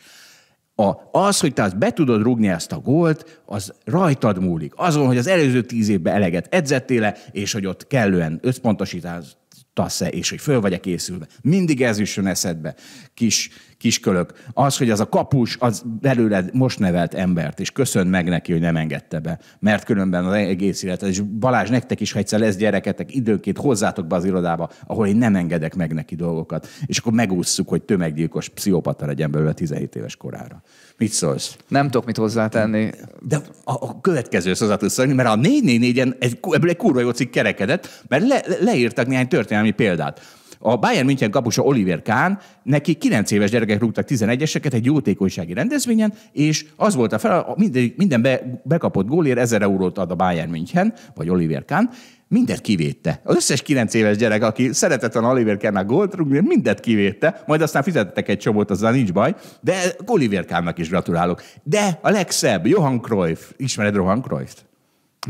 A, az, hogy te azt be tudod rugni ezt a gólt, az rajtad múlik. Azon, hogy az előző tíz évben eleget edzettél és hogy ott kellően összpontosítasz-e, és hogy föl vagy -e készülve. Mindig ez is jön eszedbe. Kis kiskölök. Az, hogy az a kapus, az belőled most nevelt embert, és köszönd meg neki, hogy nem engedte be. Mert különben az egész élet, és Balázs, nektek is, ha egyszer lesz gyereketek, időnként hozzátok be az irodába, ahol én nem engedek meg neki dolgokat. És akkor megússzuk, hogy tömeggyilkos pszichopata legyen belőle 17 éves korára. Mit szólsz? Nem tudok mit hozzátenni. De a, a következő hozzá tudsz szólni, mert a 444-en ebből egy kurva jó cikk kerekedett, mert le, leírtak néhány történelmi példát. A Bayern München kapusa Oliver Kahn, neki 9 éves gyerekek rúgtak 11-eseket egy jótékonysági rendezvényen, és az volt a fel, minden, minden be, bekapott gólért 1000 eurót ad a Bayern München, vagy Oliver Kahn, mindet kivétte. Az összes 9 éves gyerek, aki szeretett a Oliver Kánnak gólt rúgni, mindet kivétte, majd aztán fizettek egy csomót, azzal nincs baj, de Oliver Kánnak is gratulálok. De a legszebb, Johan Cruyff, ismered Johan Cruyff-t?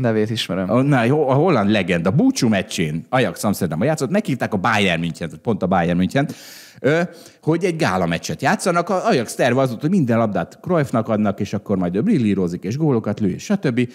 nevét ismerem. A, na, a holland legenda, búcsú meccsén, Ajax Amsterdamba játszott, meghívták a Bayern München, pont a Bayern München, hogy egy gála meccset játszanak. A Ajax terve az volt, hogy minden labdát Cruyffnak adnak, és akkor majd ő brillírozik, és gólokat lő, és stb.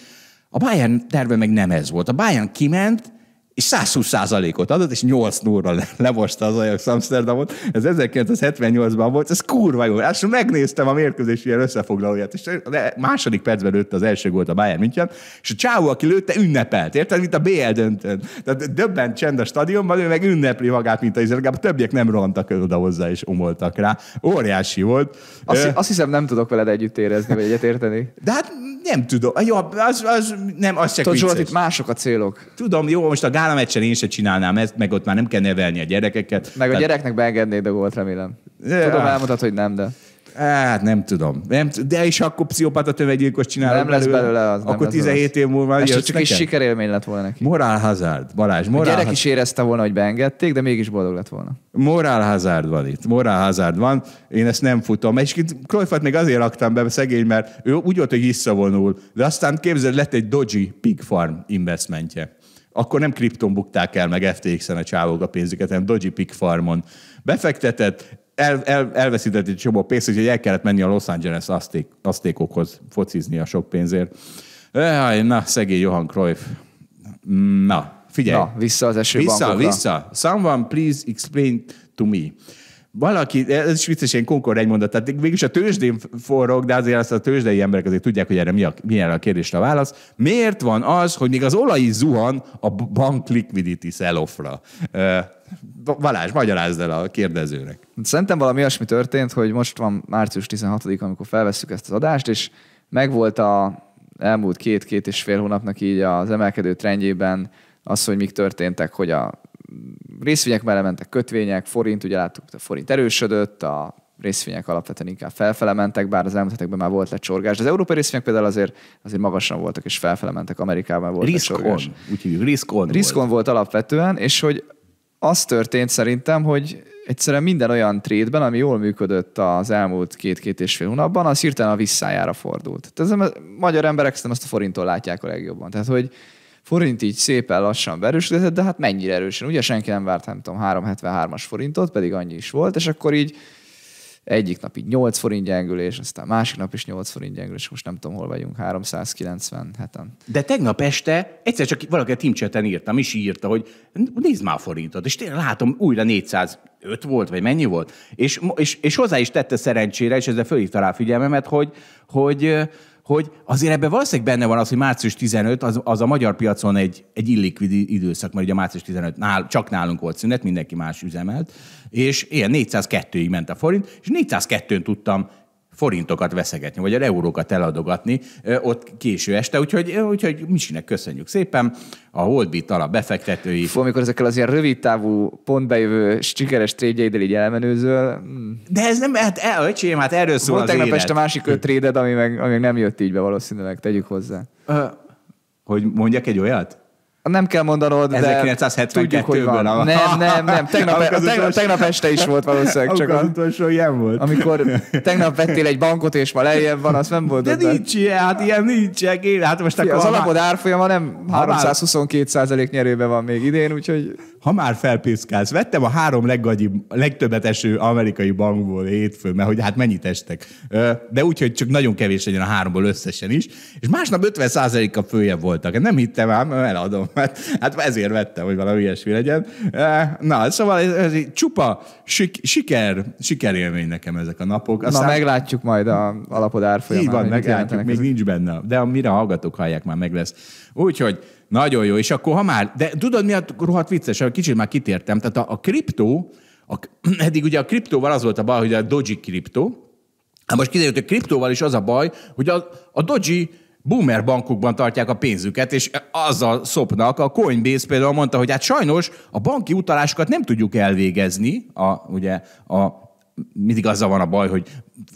A Bayern terve meg nem ez volt. A Bayern kiment, és 120 százalékot adott, és 8 0 levosta az Ajax Amsterdamot. Ez 1978-ban volt, ez kurva jó. Azt megnéztem a mérkőzés ilyen összefoglalóját, és a második percben lőtte az első gólt a Bayern München, és a csávó, aki lőtte, ünnepelt, érted, mint a BL döntőn. Tehát döbben csend a stadionban, ő meg ünnepli magát, mint a izé, legalább a többiek nem rohantak oda hozzá, és omoltak rá. Óriási volt. Azt, ö... azt hiszem, nem tudok veled együtt érezni, vagy egyet érteni. De hát nem tudom. Jó, az, az nem, az csak Tudod, Zsolt, itt mások a célok. Tudom, jó, most a Gál nálam egyszer én se csinálnám ezt, meg ott már nem kell nevelni a gyerekeket. Meg tehát... a gyereknek beengednéd a gólt, remélem. Tudom, elmutat, hogy nem, de... Hát nem tudom. Nem, de is akkor pszichopata tövegyilkos csinál. Nem lesz belőle, az. Akkor 17 év múlva Ez csak egy sikerélmény lett volna neki. Morál hazard, Balázs. Morál a gyerek hazard. is érezte volna, hogy beengedték, de mégis boldog lett volna. Morál hazard van itt. Morál hazard van. Én ezt nem futom. És Cruyffat még azért laktam be, szegény, mert ő úgy volt, hogy visszavonul. De aztán képzeld, lett egy dodgy Pig Farm investmentje akkor nem kripton bukták el, meg FTX-en a csávók a pénzüket, hanem Doji Pick Farmon befektetett, el, el, elveszített egy csomó pénzt, úgyhogy el kellett menni a Los Angeles azték, aztékokhoz focizni a sok pénzért. Ehaj, na, szegény Johan Cruyff. Mm, na, figyelj. Na, vissza az esőbankokra. Vissza, bankokra. vissza. Someone please explain to me valaki, ez is vicces, én konkord egy mondat, tehát mégis a tőzsdén forog, de azért azt a tőzsdei emberek azért tudják, hogy erre mi a, milyen a kérdésre a válasz. Miért van az, hogy még az olaj is zuhan a bank liquidity sell-offra? Valás, magyarázd el a kérdezőnek. Szerintem valami olyasmi történt, hogy most van március 16 amikor felveszük ezt az adást, és megvolt a elmúlt két-két és fél hónapnak így az emelkedő trendjében az, hogy mik történtek, hogy a részvények mellé mentek kötvények, forint, ugye láttuk, a forint erősödött, a részvények alapvetően inkább felfele mentek, bár az elmúlt hetekben már volt lecsorgás. De az európai részvények például azért, azért magasan voltak és felfele mentek, Amerikában volt risk lecsorgás. On. Úgy hívjuk, risk on risk volt. On volt alapvetően, és hogy az történt szerintem, hogy egyszerűen minden olyan trédben, ami jól működött az elmúlt két-két és fél hónapban, az hirtelen a visszájára fordult. Tehát ez a magyar emberek szerintem azt a forinttól látják a legjobban. Tehát, hogy forint így szépen lassan verősödött, de hát mennyire erősen. Ugye senki nem várt, nem tudom, 3,73-as forintot, pedig annyi is volt, és akkor így egyik nap így 8 forint gyengülés, aztán másik nap is 8 forint gyengülés, most nem tudom, hol vagyunk, 397-en. De tegnap este egyszer csak valaki a Timcseten írtam, és írta, hogy nézd már a forintot, és tényleg látom, újra 405 volt, vagy mennyi volt? És, és, és hozzá is tette szerencsére, és ezzel fölhívta rá figyelmemet, hogy, hogy hogy azért ebben valószínűleg benne van az, hogy március 15 az, az a magyar piacon egy, egy illikvid időszak, mert ugye március 15 nál, csak nálunk volt szünet, mindenki más üzemelt, és ilyen 402-ig ment a forint, és 402-n tudtam forintokat veszegetni, vagy eurókat eladogatni ott késő este. Úgyhogy, úgyhogy Misinek köszönjük szépen, a Holdbit alap befektetői. Fú, amikor ezekkel az ilyen rövidtávú, pontbejövő, sikeres trédjeiddel így elmenőzöl. Hmm. De ez nem, hát el, öcsém, hát erről szól Volt tegnap este másik öt tréded, ami meg, ami nem jött így be valószínűleg, tegyük hozzá. Ö, hogy mondjak egy olyat? Nem kell mondanod, de 1972 Tudjuk, hogy van. Nem, nem, nem. [LAUGHS] Tegnap, a tegnap, tegnap este is volt valószínűleg. Csak az utolsó ilyen volt. Amikor [LAUGHS] tegnap vettél egy bankot, és ma lejjebb van, azt nem volt. De nincs ilyen, hát ilyen nincs. Én, hát most akkor az alapod árfolyama nem 322 százalék nyerőben van még idén, úgyhogy ha már felpiszkálsz, vettem a három leggagyib, legtöbbet eső amerikai bankból hétfőn, mert hogy hát mennyit estek. De úgy, hogy csak nagyon kevés legyen a háromból összesen is. És másnap 50%-a följebb voltak. Nem hittem ám, eladom. Hát, hát ezért vettem, hogy valami ilyesmi legyen. Na, szóval ez, ez csupa sik, siker, sikerélmény nekem ezek a napok. Aztán... Na, meglátjuk majd a alapod árfolyamán. Így van, meglátjuk, még ezek. nincs benne. De amire hallgatók hallják, már meg lesz. Úgyhogy nagyon jó, és akkor ha már, de tudod mi a rohadt vicces, kicsit már kitértem, tehát a, a kriptó, a, [CLEARS THROAT] eddig ugye a kriptóval az volt a baj, hogy a Doji kriptó, hát most kiderült, hogy a kriptóval is az a baj, hogy a, a Doji boomer bankokban tartják a pénzüket, és azzal szopnak. A Coinbase például mondta, hogy hát sajnos a banki utalásokat nem tudjuk elvégezni, a, ugye a mindig azzal van a baj, hogy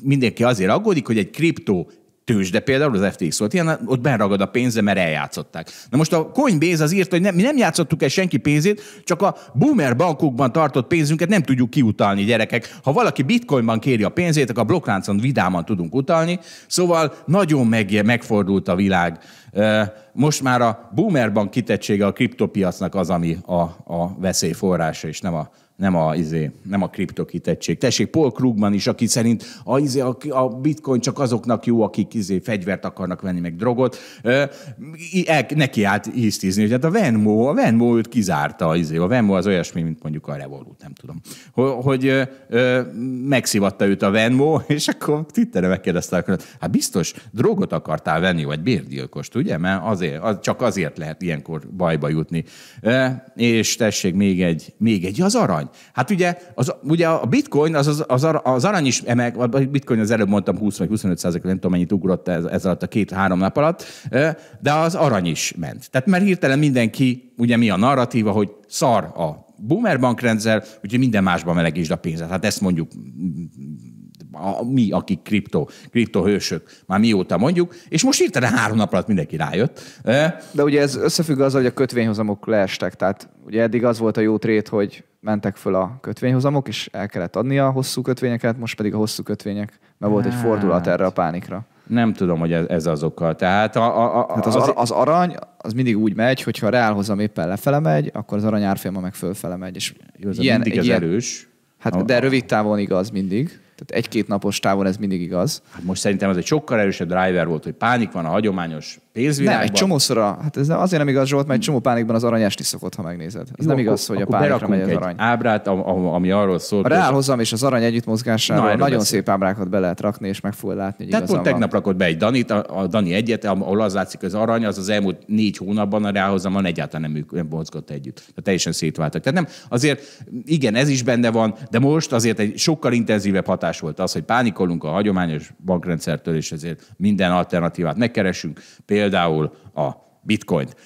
mindenki azért aggódik, hogy egy kriptó tőzs, de például az FTX volt ilyen, ott benragad a pénze, mert eljátszották. Na most a Coinbase az írt, hogy nem, mi nem játszottuk el senki pénzét, csak a boomer bankokban tartott pénzünket nem tudjuk kiutalni, gyerekek. Ha valaki bitcoinban kéri a pénzét, akkor a blokkláncon vidáman tudunk utalni. Szóval nagyon meg, megfordult a világ. Most már a boomerban kitettsége a kriptopiacnak az, ami a, a veszélyforrása, és nem a nem a, izé, nem a kriptokitettség. Tessék, Paul Krugman is, aki szerint a, izé, a, a bitcoin csak azoknak jó, akik izé, fegyvert akarnak venni, meg drogot, E, neki állt hisztizni. hát a Venmo, a Venmo őt kizárta. Izé. A Venmo az olyasmi, mint mondjuk a Revolut, nem tudom. Hogy, hogy e, megszivatta őt a Venmo, és akkor Twitterre megkérdezte, hát biztos drogot akartál venni, vagy bérgyilkost, ugye? Mert azért, az, csak azért lehet ilyenkor bajba jutni. E, és tessék, még egy, még egy, az arany. Hát ugye, az, ugye a bitcoin, az, az, az, az arany is emel, a bitcoin az előbb mondtam 20 vagy 25 százalék, nem tudom mennyit ugrott ez, ez alatt a két-három nap alatt, de az arany is ment. Tehát mert hirtelen mindenki, ugye mi a narratíva, hogy szar a boomer bankrendszer, úgyhogy minden másban melegítsd a pénzet. Hát ezt mondjuk a, mi, akik kripto, kriptohősök, már mióta mondjuk, és most hirtelen három nap alatt mindenki rájött. Eh? De ugye ez összefügg az, hogy a kötvényhozamok leestek, tehát ugye eddig az volt a jó trét, hogy mentek föl a kötvényhozamok, és el kellett adni a hosszú kötvényeket, most pedig a hosszú kötvények, mert volt egy hát. fordulat erre a pánikra. Nem tudom, hogy ez, ez Tehát a, a, a, hát az, az, az arany, az mindig úgy megy, hogyha a reálhozam éppen lefele megy, akkor az arany árfolyama meg fölfele megy. És jó, ilyen, mindig ez ilyen, erős. Hát, de rövid távon igaz mindig. Tehát egy-két napos távon ez mindig igaz. Hát most szerintem ez egy sokkal erősebb driver volt, hogy pánik van a hagyományos pénzvilágban. Nem, egy csomószor a, hát ez azért nem igaz, Zsolt, mert egy csomó pánikban az arany esni szokott, ha megnézed. Ez Jó, nem igaz, akkor, hogy a pánikra megy az arany. ábrát, ami arról szól. A reálhozam és az arany együttmozgásáról Na, nagyon beszél. szép ábrákat be lehet rakni, és meg fogod látni, hogy Tehát pont tegnap rakott be egy Danit, a, a Dani egyet, ahol az látszik, az arany, az az elmúlt négy hónapban a reálhozamon egyáltalán nem, nem mozgott együtt. Tehát teljesen szétváltak. Tehát nem, azért igen, ez is benne van, de most azért egy sokkal intenzívebb hatás volt az, hogy pánikolunk a hagyományos bankrendszertől, és ezért minden alternatívát megkeresünk. Például például a bitcoint.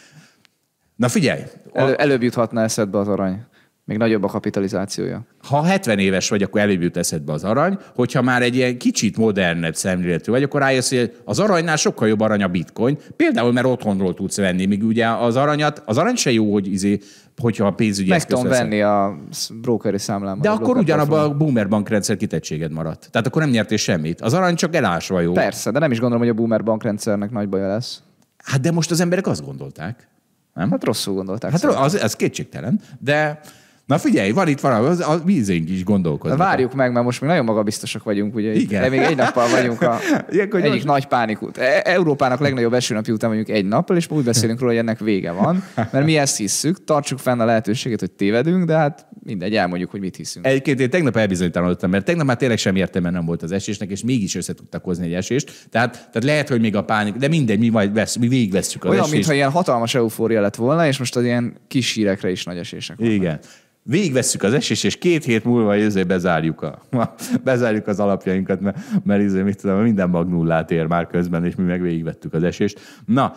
Na figyelj! A... előbb juthatna eszedbe az arany még nagyobb a kapitalizációja. Ha 70 éves vagy, akkor előbb jut eszedbe az arany, hogyha már egy ilyen kicsit modernebb szemléletű vagy, akkor rájössz, hogy az aranynál sokkal jobb arany a bitcoin, például mert otthonról tudsz venni, míg ugye az aranyat, az arany se jó, hogy izé, hogyha a pénzügyi Meg tudom venni a brokeri számlámat. De akkor ugyanabban a boomer bankrendszer kitettséged maradt. Tehát akkor nem nyertél semmit. Az arany csak elásva jó. Persze, de nem is gondolom, hogy a boomer bankrendszernek nagy baja lesz. Hát de most az emberek azt gondolták. Nem? Hát rosszul gondolták. Hát szerintem. az, az kétségtelen, de Na figyelj, van itt valami, az, a vízénk is gondolkodik. Várjuk meg, mert most még nagyon magabiztosak vagyunk, ugye? Igen. De még egy nappal vagyunk a [LAUGHS] Ilyenkor egyik most... nagy pánikút. E- Európának legnagyobb esőnapja után mondjuk egy nappal, és úgy beszélünk róla, hogy ennek vége van. Mert mi ezt hisszük, tartsuk fenn a lehetőséget, hogy tévedünk, de hát mindegy, elmondjuk, hogy mit hiszünk. Egyébként én tegnap elbizonytalanodtam, mert tegnap már tényleg sem értem, mert nem volt az esésnek, és mégis össze tudtak hozni egy esést. Tehát, tehát lehet, hogy még a pánik, de mindegy, mi majd vesz, mi végigvesszük az Olyan, esést. mintha ilyen hatalmas eufória lett volna, és most az ilyen kis hírekre is nagy esések. Igen. Vannak végigvesszük az esés, és két hét múlva izé bezárjuk, a, [LAUGHS] bezárjuk az alapjainkat, mert, mert izé, mit tudom, minden mag nullát ér már közben, és mi meg végigvettük az esést. Na,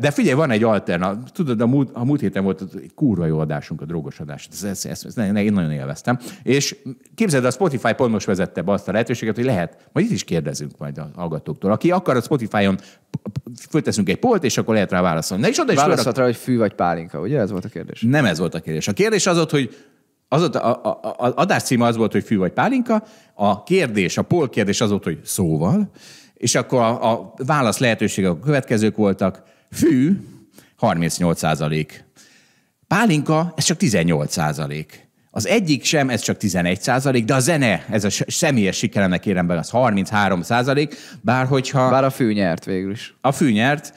de figyelj, van egy alternatív. Tudod, a múlt, a múlt héten volt egy kurva jó adásunk, a drogos adás. Ez, ez, ez, ez, én nagyon élveztem. És képzeld, a Spotify pont most vezette be azt a lehetőséget, hogy lehet, majd itt is kérdezünk majd a hallgatóktól. Aki akar a Spotify-on fölteszünk egy polt, és akkor lehet rá válaszolni. Na, és oda is Válaszolt rá, hogy fű vagy pálinka, ugye? Ez volt a kérdés. Nem ez volt a kérdés. A kérdés az ott, hogy az ott, a, a, a, a adás címe az volt, hogy fű vagy pálinka, a kérdés, a pol kérdés az volt, hogy szóval, és akkor a, a válasz lehetőségek a következők voltak. Fű, 38 százalék. Pálinka, ez csak 18 százalék. Az egyik sem, ez csak 11 százalék, de a zene, ez a személyes sikeremnek be, az 33 százalék, bár hogyha... Bár a fű nyert végül is. A fű nyert,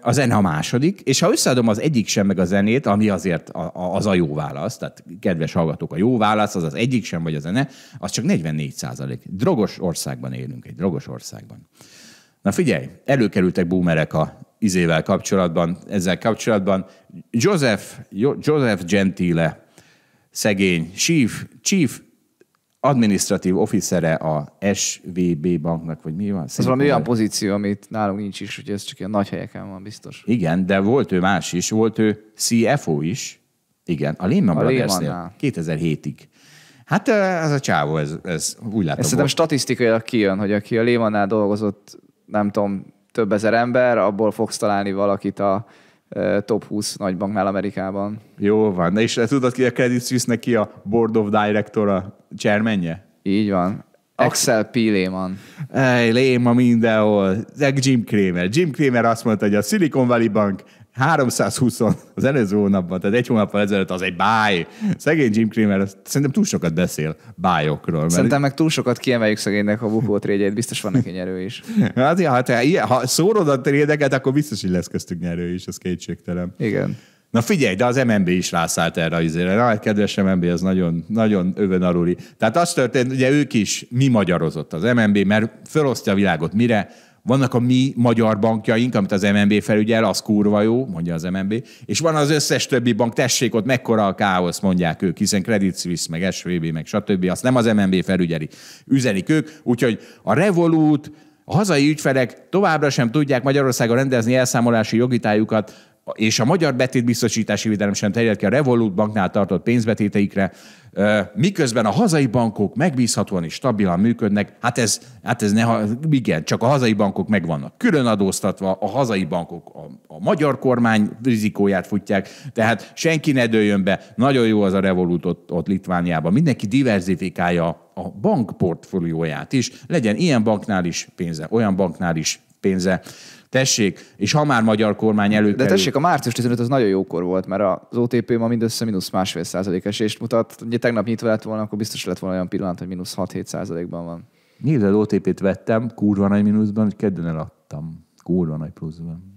a zene a második, és ha összeadom az egyik sem meg a zenét, ami azért a, a, az a jó válasz, tehát kedves hallgatók, a jó válasz az az egyik sem vagy a zene, az csak 44 százalék. Drogos országban élünk, egy drogos országban. Na figyelj, előkerültek boomerek a izével kapcsolatban, ezzel kapcsolatban. Joseph, Joseph Gentile szegény chief, chief administratív officere a SVB banknak, vagy mi van? Ez valami olyan pozíció, amit nálunk nincs is, hogy ez csak ilyen nagy helyeken van biztos. Igen, de volt ő más is, volt ő CFO is, igen, a Lehman brothers 2007-ig. Hát ez a csávó, ez, ez úgy látom. Ez szerintem statisztikai kijön, hogy aki a Lehmannál dolgozott, nem tudom, több ezer ember, abból fogsz találni valakit a Eh, top 20 nagybanknál Amerikában. Jó van. És tudod ki a Credit Suisse-nek ki a Board of Director a chairmanje? Így van. Axel P. Lehman. Hey, Lehman mindenhol. Jim Cramer. Jim Cramer azt mondta, hogy a Silicon Valley Bank 320 az előző hónapban, tehát egy hónappal ezelőtt az egy báj. Szegény Jim Cramer, szerintem túl sokat beszél bájokról. Mert... Szerintem meg túl sokat kiemeljük szegénynek a bukó trédjeit, biztos van neki nyerő is. [LAUGHS] hát, ja, hát, ha szórod a trédeket, akkor biztos, hogy lesz köztük nyerő is, az kétségtelen. Igen. Na figyelj, de az MNB is rászállt erre az izére. Na, kedves MNB, az nagyon, nagyon öven aluli. Tehát az történt, ugye ők is mi magyarozott az MNB, mert felosztja a világot mire? vannak a mi magyar bankjaink, amit az MNB felügyel, az kurva jó, mondja az MNB, és van az összes többi bank, tessék ott mekkora a káosz, mondják ők, hiszen Credit Suisse, meg SVB, meg stb. azt nem az MNB felügyeli, üzenik ők, úgyhogy a Revolut, a hazai ügyfelek továbbra sem tudják Magyarországon rendezni elszámolási jogitájukat, és a magyar betétbiztosítási védelem sem terjed ki a Revolut banknál tartott pénzbetéteikre, miközben a hazai bankok megbízhatóan és stabilan működnek, hát ez, hát ez ne, igen, csak a hazai bankok meg vannak külön adóztatva, a hazai bankok a, a magyar kormány rizikóját futják, tehát senki ne dőljön be, nagyon jó az a Revolut ott, ott Litvániában, mindenki diverzifikálja a bankportfólióját is, legyen ilyen banknál is pénze, olyan banknál is pénze. Tessék, és ha már magyar kormány előkerül. De tessék, a március 15 az nagyon jókor volt, mert az OTP ma mindössze mínusz másfél százalék esést mutat. Ugye tegnap nyitva lett volna, akkor biztos lett volna olyan pillanat, hogy mínusz 6-7 százalékban van. az OTP-t vettem, kurva nagy mínuszban, hogy kedden eladtam. Kurva nagy pluszban.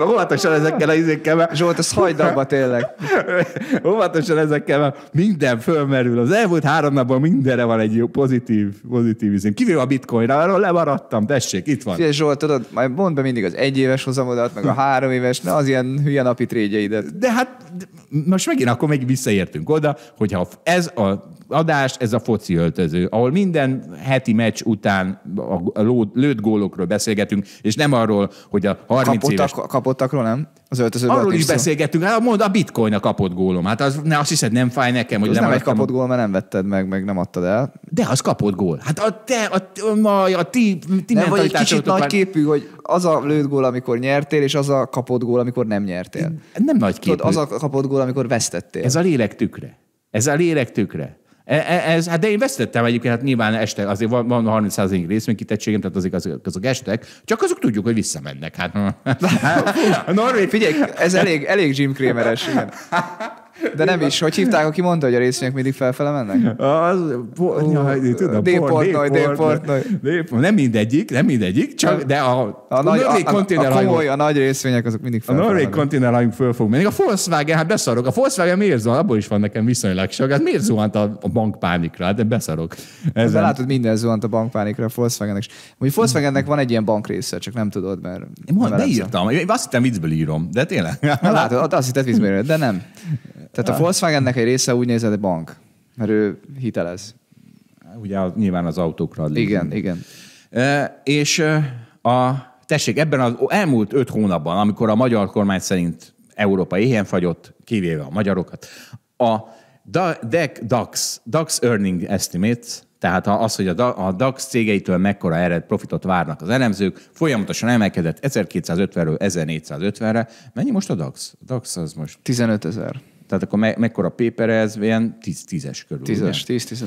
[LAUGHS] Óvatosan ezekkel a izékkel. Mert... Zsolt, ez hajdalba tényleg. [LAUGHS] Óvatosan ezekkel, mert minden fölmerül. Az elmúlt három napban mindenre van egy jó pozitív, pozitív izén. Kivéve a bitcoinra, arról lemaradtam, tessék, itt van. Figyelj, Zsolt, tudod, majd mondd be mindig az egyéves hozamodat, meg a három éves, ne az ilyen hülye napi trégyeidet. De hát most megint akkor még visszaértünk oda, hogyha ez a adást, ez a foci öltöző, ahol minden heti meccs után a lőtt gólokról beszélgetünk, és nem arról, hogy a 30 kapottak, éves... Kapottakról nem? Az öltözőből Arról is beszélgetünk, hát mondd, a bitcoin a kapott gólom. Hát az, ne, azt hiszed, nem fáj nekem, hogy az nem egy kapott gól, mert nem vetted meg, meg nem adtad el. De az kapott gól. Hát a te, a, a, a ti, ti nem vagy egy kicsit nagy képű, hogy az a lőtt gól, amikor nyertél, és az a kapott gól, amikor nem nyertél. Nem nagy képű. Tudod, az a kapott gól, amikor vesztettél. Ez a lélek tükre. Ez a lélek tükre. E, e, ez, hát de én vesztettem egyébként, hát nyilván este azért van, van 30% részvénykitettségem, tehát azok, azok, azok estek, csak azok tudjuk, hogy visszamennek. Hát, [LAUGHS] Norvég, figyelj, ez elég, elég Jim Crameres. Igen. De nem is, hogy hívták, aki mondta, hogy a részvények mindig felfele mennek? Az, po, ja, Nem mindegyik, nem mindegyik, csak de a, a, nagy, a, a, a, komoly, a nagy részvények azok mindig felfele A norvég konténeraim föl fog menni. A Volkswagen, hát beszarok. A Volkswagen miért zuhant? Abból is van nekem viszonylag sok. Hát miért zuhant a, a bankpánikra? Hát de beszarok. Ezen. De látod, minden zuhant a bankpánikra a Volkswagennek. Mondjuk Volkswagennek van egy ilyen bankrésze, csak nem tudod, mert... mondom, de írtam. Én azt hittem viccből írom, de tényleg. Na, látod, azt hittem viccből írom, de nem. Tehát a Volkswagennek egy része úgy nézett, bank, mert ő hitelez. Ugye nyilván az autókra Adik. Igen, igen. E, és eh, a, tessék, ebben az elmúlt öt hónapban, amikor a magyar kormány szerint Európa éhen fagyott, kivéve a magyarokat, a DEC DAX, DAX Earning Estimates, tehát az, hogy a DAX cégeitől mekkora ered profitot várnak az elemzők, folyamatosan emelkedett 1250-ről 1450-re. Mennyi most a DAX? A DAX az most... 15 ezer. Tehát akkor me- mekkora péper ez? Ilyen 10 tízes körül. 10-es, 10-11.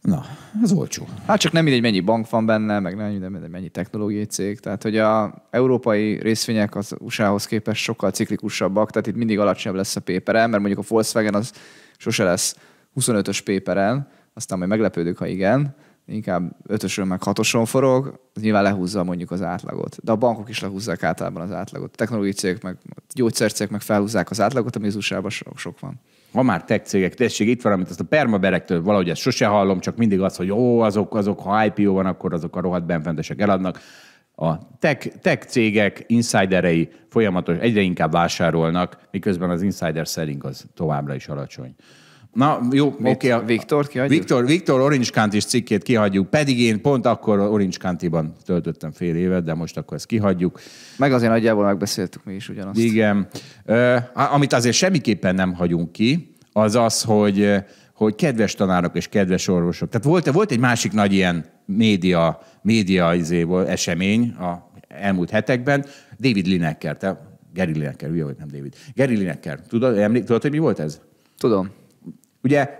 Na, ez olcsó. Hát csak nem mindegy, mennyi bank van benne, meg nem mindegy, mennyi technológiai cég. Tehát, hogy a európai részvények az USA-hoz képest sokkal ciklikusabbak, tehát itt mindig alacsonyabb lesz a péperen, mert mondjuk a Volkswagen az sose lesz 25-ös péperen, aztán majd meglepődök, ha igen, inkább ötösön meg hatoson forog, az nyilván lehúzza mondjuk az átlagot. De a bankok is lehúzzák általában az átlagot. A technológiai cégek meg gyógyszercégek meg felhúzzák az átlagot, ami az usa sok, sok van. Ha már tech cégek, tessék, itt van, amit azt a permaberektől valahogy ezt sose hallom, csak mindig az, hogy ó, azok, azok ha IPO van, akkor azok a rohadt benfentesek eladnak. A tech, tech cégek insiderei folyamatos, egyre inkább vásárolnak, miközben az insider selling az továbbra is alacsony. Na jó, oké. Okay. Viktor kihagyjuk? Viktor, Viktor Orange county cikkét kihagyjuk, pedig én pont akkor Orange County-ban töltöttem fél évet, de most akkor ezt kihagyjuk. Meg azért nagyjából megbeszéltük mi is ugyanazt. Igen. Amit azért semmiképpen nem hagyunk ki, az az, hogy, hogy kedves tanárok és kedves orvosok. Tehát volt, volt egy másik nagy ilyen média, média izé esemény a elmúlt hetekben, David Lineker, te Gary Lineker, ugye, vagy, nem David. Gary Lineker, tudod, emlék, tudod, hogy mi volt ez? Tudom. Ugye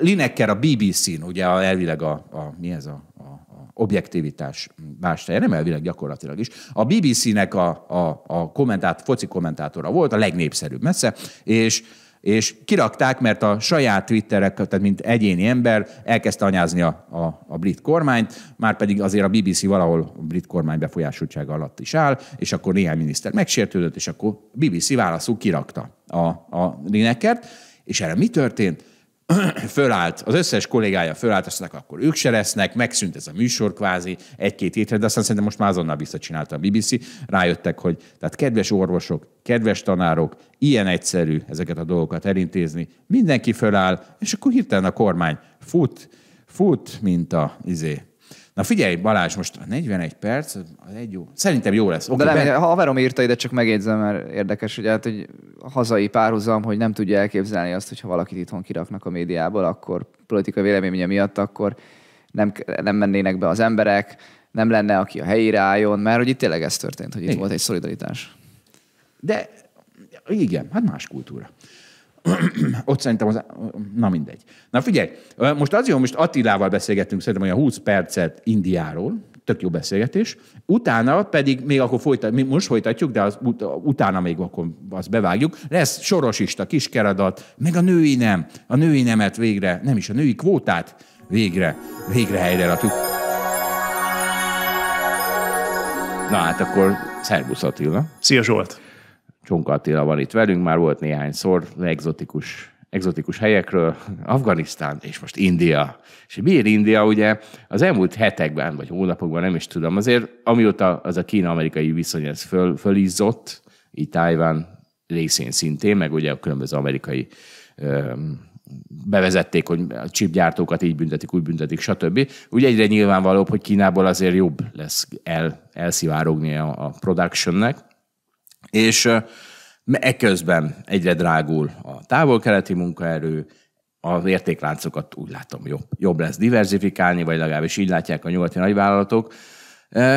Lineker a BBC-n, ugye a, elvileg a, a, mi ez a, a, a objektivitás mástája, nem elvileg gyakorlatilag is. A BBC-nek a, a, a kommentát, foci kommentátora volt, a legnépszerűbb messze, és és kirakták, mert a saját Twitterek, tehát mint egyéni ember elkezdte anyázni a, a, a brit kormányt, már pedig azért a BBC valahol a brit kormány befolyásoltsága alatt is áll, és akkor néhány miniszter megsértődött, és akkor BBC válaszul kirakta a, a Linekert, és erre mi történt? [CLEARS THROAT] fölállt, az összes kollégája fölállt, azt mondták, akkor ők se lesznek, megszűnt ez a műsor kvázi egy-két hétre, de aztán szerintem most már azonnal visszacsinálta a BBC, rájöttek, hogy tehát kedves orvosok, kedves tanárok, ilyen egyszerű ezeket a dolgokat elintézni, mindenki föláll, és akkor hirtelen a kormány fut, fut, mint a izé, Na figyelj, Balázs, most 41 perc, az egy jó. Szerintem jó lesz. Okay, De nem, ha haverom írta ide, csak megjegyzem, mert érdekes, hogy hát, hogy hazai párhuzam, hogy nem tudja elképzelni azt, hogyha valakit itthon kiraknak a médiából, akkor politikai véleménye miatt, akkor nem, nem mennének be az emberek, nem lenne, aki a helyére álljon, mert hogy itt tényleg ez történt, hogy itt Igen. volt egy szolidaritás. De igen, hát más kultúra ott szerintem az... Na mindegy. Na figyelj, most az jó, most Attilával beszélgettünk szerintem olyan 20 percet Indiáról, tök jó beszélgetés. Utána pedig, még akkor folytatjuk, mi most folytatjuk, de az, ut, utána még akkor azt bevágjuk, lesz sorosista, kiskeradat, meg a női nem, a női nemet végre, nem is a női kvótát végre, végre helyre rakjuk. Na hát akkor szervusz Attila. Szia Zsolt! Csonka Attila van itt velünk, már volt néhányszor egzotikus, egzotikus helyekről, Afganisztán és most India. És miért India? Ugye az elmúlt hetekben, vagy hónapokban, nem is tudom, azért amióta az a kína-amerikai viszony ez föl, fölizzott, így Tájván részén szintén, meg ugye a különböző amerikai öm, bevezették, hogy a csipgyártókat így büntetik, úgy büntetik, stb. Ugye egyre nyilvánvalóbb, hogy Kínából azért jobb lesz el, elszivárogni a, a productionnek, és ekközben egyre drágul a távol-keleti munkaerő, az értékláncokat úgy látom jobb, jobb lesz diversifikálni, vagy legalábbis így látják a nyugati nagyvállalatok.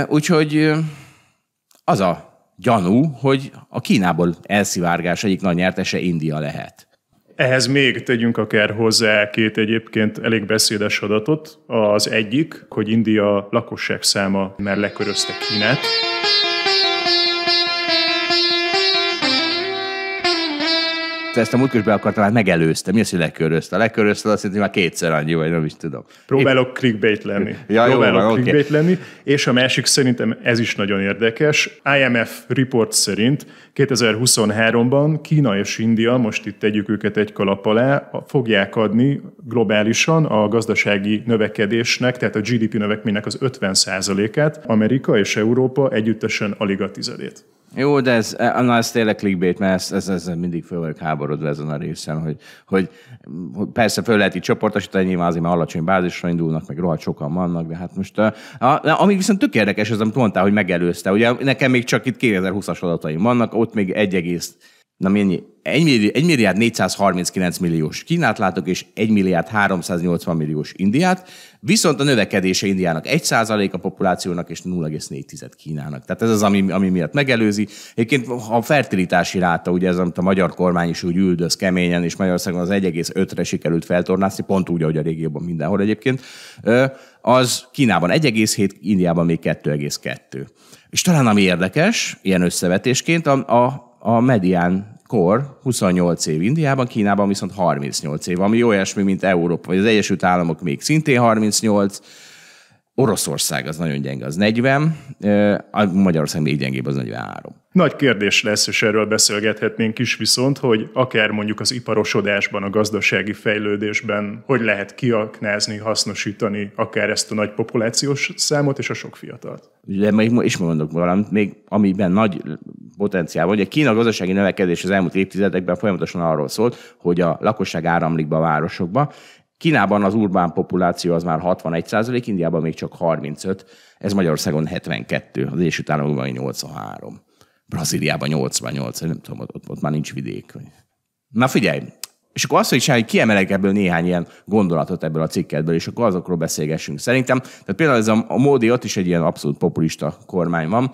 Úgyhogy az a gyanú, hogy a Kínából elszivárgás egyik nagy nyertese India lehet. Ehhez még tegyünk akár hozzá két egyébként elég beszédes adatot. Az egyik, hogy India lakosság száma már lekörözte Kínát. te ezt a múltkor is akartam, már hát megelőzte. Mi az, hogy lekörözte? Lekörözte, azt hiszem, már kétszer annyi, vagy nem is tudom. Próbálok Épp... clickbait lenni. Ja, Próbálok jó, van, clickbait okay. lenni. És a másik szerintem ez is nagyon érdekes. IMF report szerint 2023-ban Kína és India, most itt tegyük őket egy kalap alá, fogják adni globálisan a gazdasági növekedésnek, tehát a GDP növekménynek az 50%-át, Amerika és Európa együttesen alig a tizedét. Jó, de ez, e, na, ez tényleg clickbait, mert ez, ez, ez mindig föl vagyok háborodva ezen a részen, hogy, hogy, persze föl lehet így csoportosítani, nyilván azért, már alacsony bázisra indulnak, meg rohadt sokan vannak, de hát most, e, a, a, ami viszont tök érdekes, az, amit mondtál, hogy megelőzte. Ugye nekem még csak itt 2020-as adataim vannak, ott még 1, na mennyi? 1 milliárd, 1 milliárd 439 milliós Kínát látok, és 1 milliárd 380 milliós Indiát, viszont a növekedése Indiának 1 a populációnak, és 0,4 Kínának. Tehát ez az, ami, ami miatt megelőzi. Egyébként a fertilitási ráta, ugye ez, amit a magyar kormány is úgy üldöz keményen, és Magyarországon az 1,5-re sikerült feltornászni, pont úgy, ahogy a régióban mindenhol egyébként, az Kínában 1,7, Indiában még 2,2. És talán ami érdekes, ilyen összevetésként, a, a a medián kor 28 év Indiában, Kínában viszont 38 év, ami olyasmi, mint Európa, vagy az Egyesült Államok még szintén 38, Oroszország az nagyon gyenge, az 40, Magyarország még gyengébb, az 43. Nagy kérdés lesz, és erről beszélgethetnénk is viszont, hogy akár mondjuk az iparosodásban, a gazdasági fejlődésben, hogy lehet kiaknázni, hasznosítani akár ezt a nagy populációs számot és a sok fiatalt. De még, és mondok valamit, még amiben nagy potenciál. Ugye Kína gazdasági növekedés az elmúlt évtizedekben folyamatosan arról szólt, hogy a lakosság áramlik be a városokba. Kínában az urbán populáció az már 61 százalék, Indiában még csak 35, ez Magyarországon 72, az Egyesült Államokban 83. Brazíliában 88, nem tudom, ott, ott már nincs vidék. Na figyelj, és akkor azt, hogy Sári, kiemelek ebből néhány ilyen gondolatot ebből a cikkedből, és akkor azokról beszélgessünk szerintem. Tehát például ez a, a módi, ott is egy ilyen abszolút populista kormány van.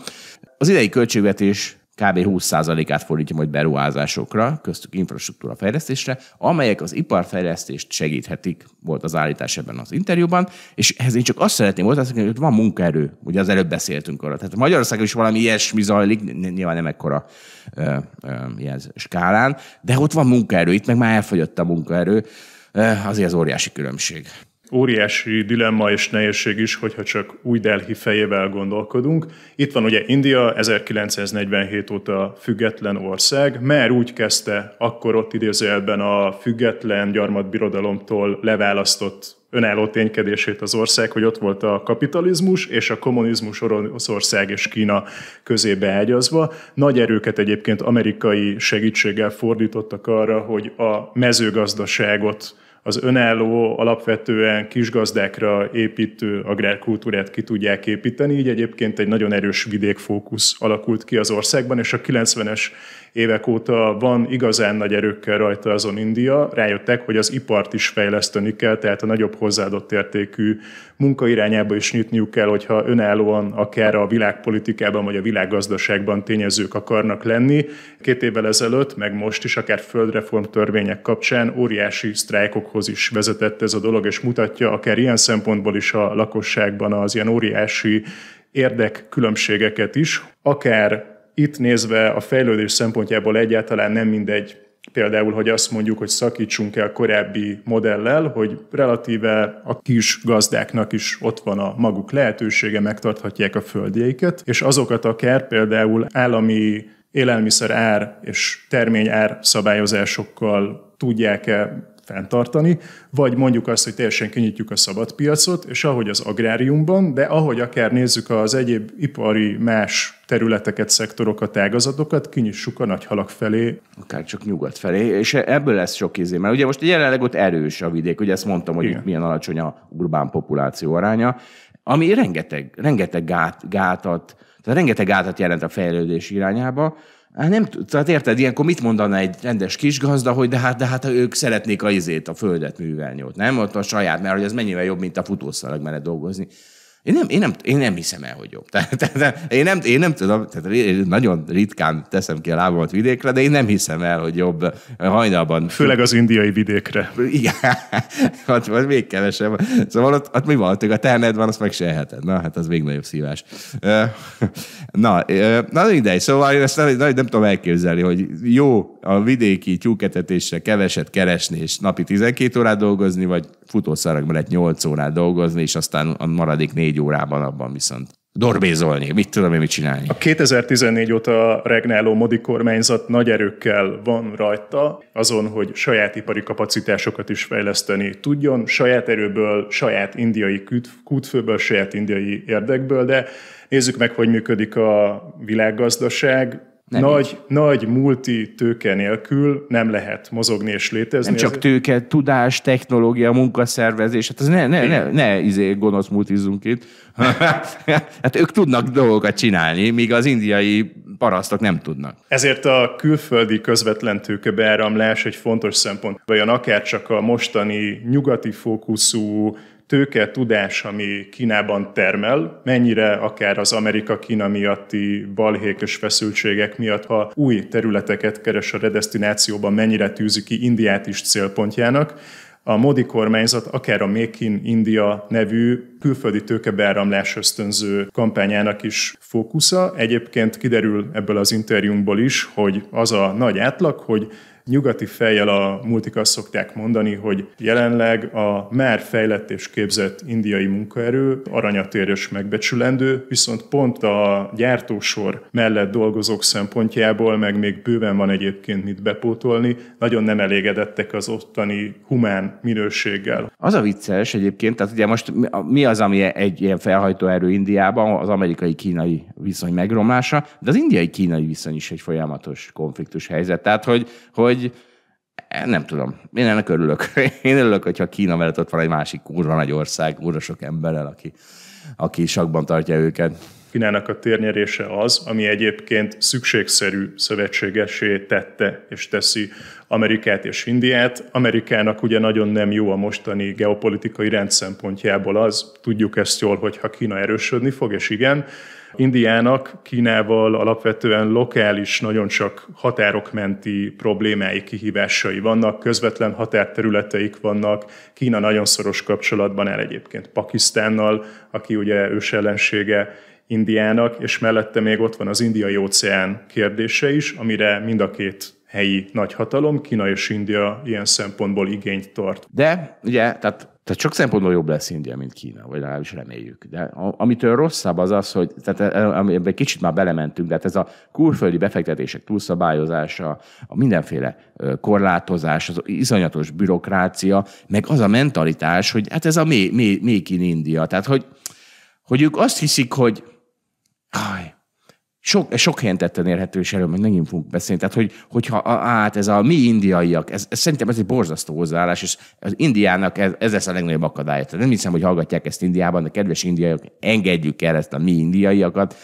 Az idei költségvetés kb. 20%-át fordítja majd beruházásokra, köztük infrastruktúra fejlesztésre, amelyek az iparfejlesztést segíthetik, volt az állítás ebben az interjúban, és ehhez én csak azt szeretném volt, hogy ott van munkaerő, ugye az előbb beszéltünk arra. Tehát Magyarországon is valami ilyesmi zajlik, nyilván nem ekkora ö, ö, ilyen skálán, de ott van munkaerő, itt meg már elfogyott a munkaerő, azért az óriási különbség óriási dilemma és nehézség is, hogyha csak új Delhi fejével gondolkodunk. Itt van ugye India, 1947 óta független ország, mert úgy kezdte akkor ott idézőjelben a független gyarmatbirodalomtól leválasztott önálló ténykedését az ország, hogy ott volt a kapitalizmus és a kommunizmus Oroszország és Kína közébe ágyazva. Nagy erőket egyébként amerikai segítséggel fordítottak arra, hogy a mezőgazdaságot az önálló, alapvetően kisgazdákra építő agrárkultúrát ki tudják építeni. Így egyébként egy nagyon erős vidékfókusz alakult ki az országban, és a 90-es évek óta van igazán nagy erőkkel rajta azon India, rájöttek, hogy az ipart is fejleszteni kell, tehát a nagyobb hozzáadott értékű irányába is nyitniuk kell, hogyha önállóan akár a világpolitikában vagy a világgazdaságban tényezők akarnak lenni. Két évvel ezelőtt, meg most is, akár földreform törvények kapcsán óriási sztrájkokhoz is vezetett ez a dolog, és mutatja akár ilyen szempontból is a lakosságban az ilyen óriási érdekkülönbségeket is, akár itt nézve a fejlődés szempontjából egyáltalán nem mindegy, például, hogy azt mondjuk, hogy szakítsunk el korábbi modellel, hogy relatíve a kis gazdáknak is ott van a maguk lehetősége, megtarthatják a földjeiket, és azokat akár például állami élelmiszer ár és termény ár szabályozásokkal tudják-e fenntartani, vagy mondjuk azt, hogy teljesen kinyitjuk a szabad piacot, és ahogy az agráriumban, de ahogy akár nézzük az egyéb ipari más területeket, szektorokat, ágazatokat, kinyissuk a nagy halak felé. Akár csak nyugat felé, és ebből lesz sok izé, mert ugye most jelenleg ott erős a vidék, ugye ezt mondtam, hogy Igen. milyen alacsony a urbán populáció aránya, ami rengeteg, rengeteg gát, gátat, tehát rengeteg gátat jelent a fejlődés irányába, Hát nem, tehát érted, ilyenkor mit mondana egy rendes kisgazda, hogy de hát, de hát ők szeretnék a izét, a földet művelni ott, nem? Ott a saját, mert hogy ez mennyivel jobb, mint a futószalag mellett dolgozni. Én nem, én nem, én nem hiszem el, hogy jobb. [LAUGHS] Tehát, tehát, én, nem, én nem tudom, tehát én nagyon ritkán teszem ki a lábamat vidékre, de én nem hiszem el, hogy jobb eh, hajnalban. Főleg az indiai vidékre. Igen, hát, [LAUGHS] ott még kevesebb. Szóval ott, ott mi van? Ott, a terned van, azt meg se eheted. Na, hát az még nagyobb szívás. Eh, [LAUGHS] na, eh, na mindegy, szóval én ezt nem, nem tudom elképzelni, hogy jó a vidéki tyúketetésre keveset keresni, és napi 12 órát dolgozni, vagy futószarag mellett 8 órát dolgozni, és aztán a maradék 4 órában abban viszont dorbézolni, mit tudom én mit csinálni. A 2014 óta regnáló modi kormányzat nagy erőkkel van rajta, azon, hogy saját ipari kapacitásokat is fejleszteni tudjon, saját erőből, saját indiai kútfőből, saját indiai érdekből, de nézzük meg, hogy működik a világgazdaság, nem nagy, így. nagy multi tőke nélkül nem lehet mozogni és létezni. Nem csak tőke, tudás, technológia, munkaszervezés, hát az ne, ne, ne, ne izé, gonosz multizunk itt. [LAUGHS] hát ők tudnak dolgokat csinálni, míg az indiai parasztok nem tudnak. Ezért a külföldi közvetlen beáramlás egy fontos szempont. Vajon akár csak a mostani nyugati fókuszú tőke, tudás, ami Kínában termel, mennyire akár az Amerika-Kína miatti balhékes feszültségek miatt, ha új területeket keres a redestinációban, mennyire tűzi ki Indiát is célpontjának, a Modi kormányzat akár a Make in India nevű külföldi tőkebeáramlás ösztönző kampányának is fókusza. Egyébként kiderül ebből az interjúmból is, hogy az a nagy átlag, hogy nyugati fejjel a multik azt szokták mondani, hogy jelenleg a már fejlett és képzett indiai munkaerő aranyatérös megbecsülendő, viszont pont a gyártósor mellett dolgozók szempontjából, meg még bőven van egyébként mit bepótolni, nagyon nem elégedettek az ottani humán minőséggel. Az a vicces egyébként, tehát ugye most mi az, ami egy ilyen felhajtó erő Indiában, az amerikai-kínai viszony megromlása, de az indiai-kínai viszony is egy folyamatos konfliktus helyzet. Tehát, hogy, hogy hogy eh, nem tudom, én ennek örülök. [LAUGHS] Én örülök, hogyha Kína mellett ott van egy másik kurva nagy ország, kurva sok emberrel, aki, aki sakban tartja őket. Kínának a térnyerése az, ami egyébként szükségszerű szövetségesé tette és teszi Amerikát és Indiát. Amerikának ugye nagyon nem jó a mostani geopolitikai rend szempontjából az, tudjuk ezt jól, hogyha Kína erősödni fog, és igen, Indiának Kínával alapvetően lokális, nagyon csak határok menti problémái, kihívásai vannak, közvetlen határterületeik vannak, Kína nagyon szoros kapcsolatban áll egyébként Pakisztánnal, aki ugye ős ellensége Indiának, és mellette még ott van az indiai óceán kérdése is, amire mind a két helyi nagyhatalom, Kína és India ilyen szempontból igényt tart. De ugye, tehát tehát sok szempontból jobb lesz India, mint Kína, vagy legalábbis reméljük. De amitől rosszabb az az, hogy tehát e, e, ebbe kicsit már belementünk, de hát ez a külföldi befektetések túlszabályozása, a mindenféle korlátozás, az izonyatos bürokrácia, meg az a mentalitás, hogy hát ez a mély, mély, mély India. Tehát, hogy, hogy ők azt hiszik, hogy aj, sok, sok helyen tetten érhető, és erről meg megint fogunk beszélni. Tehát, hogy, hogyha hát ez a mi indiaiak, ez, ez, szerintem ez egy borzasztó hozzáállás, és az Indiának ez, ez lesz a legnagyobb akadálya. Tehát nem hiszem, hogy hallgatják ezt Indiában, de kedves indiaiak, engedjük el ezt a mi indiaiakat,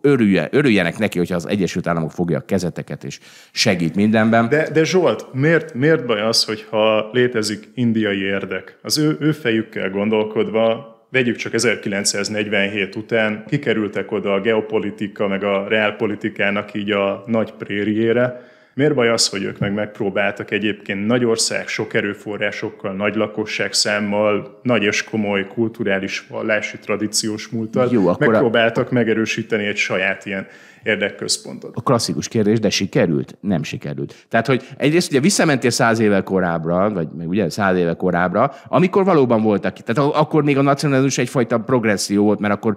örüljen, örüljenek neki, hogyha az Egyesült Államok fogja a kezeteket, és segít mindenben. De, de Zsolt, miért, miért baj az, hogyha létezik indiai érdek? Az ő, ő fejükkel gondolkodva Vegyük csak 1947 után, kikerültek oda a geopolitika, meg a reálpolitikának így a nagy prériére. Miért baj az, hogy ők meg megpróbáltak egyébként nagy ország, sok erőforrásokkal, nagy lakosság számmal, nagy és komoly kulturális vallási tradíciós múltal, Jó, akkor megpróbáltak a... megerősíteni egy saját ilyen érdekközpontot. A klasszikus kérdés, de sikerült? Nem sikerült. Tehát, hogy egyrészt ugye visszamentél száz éve korábbra, vagy meg ugye száz éve korábbra, amikor valóban voltak itt. Tehát akkor még a nacionalizmus egyfajta progresszió volt, mert akkor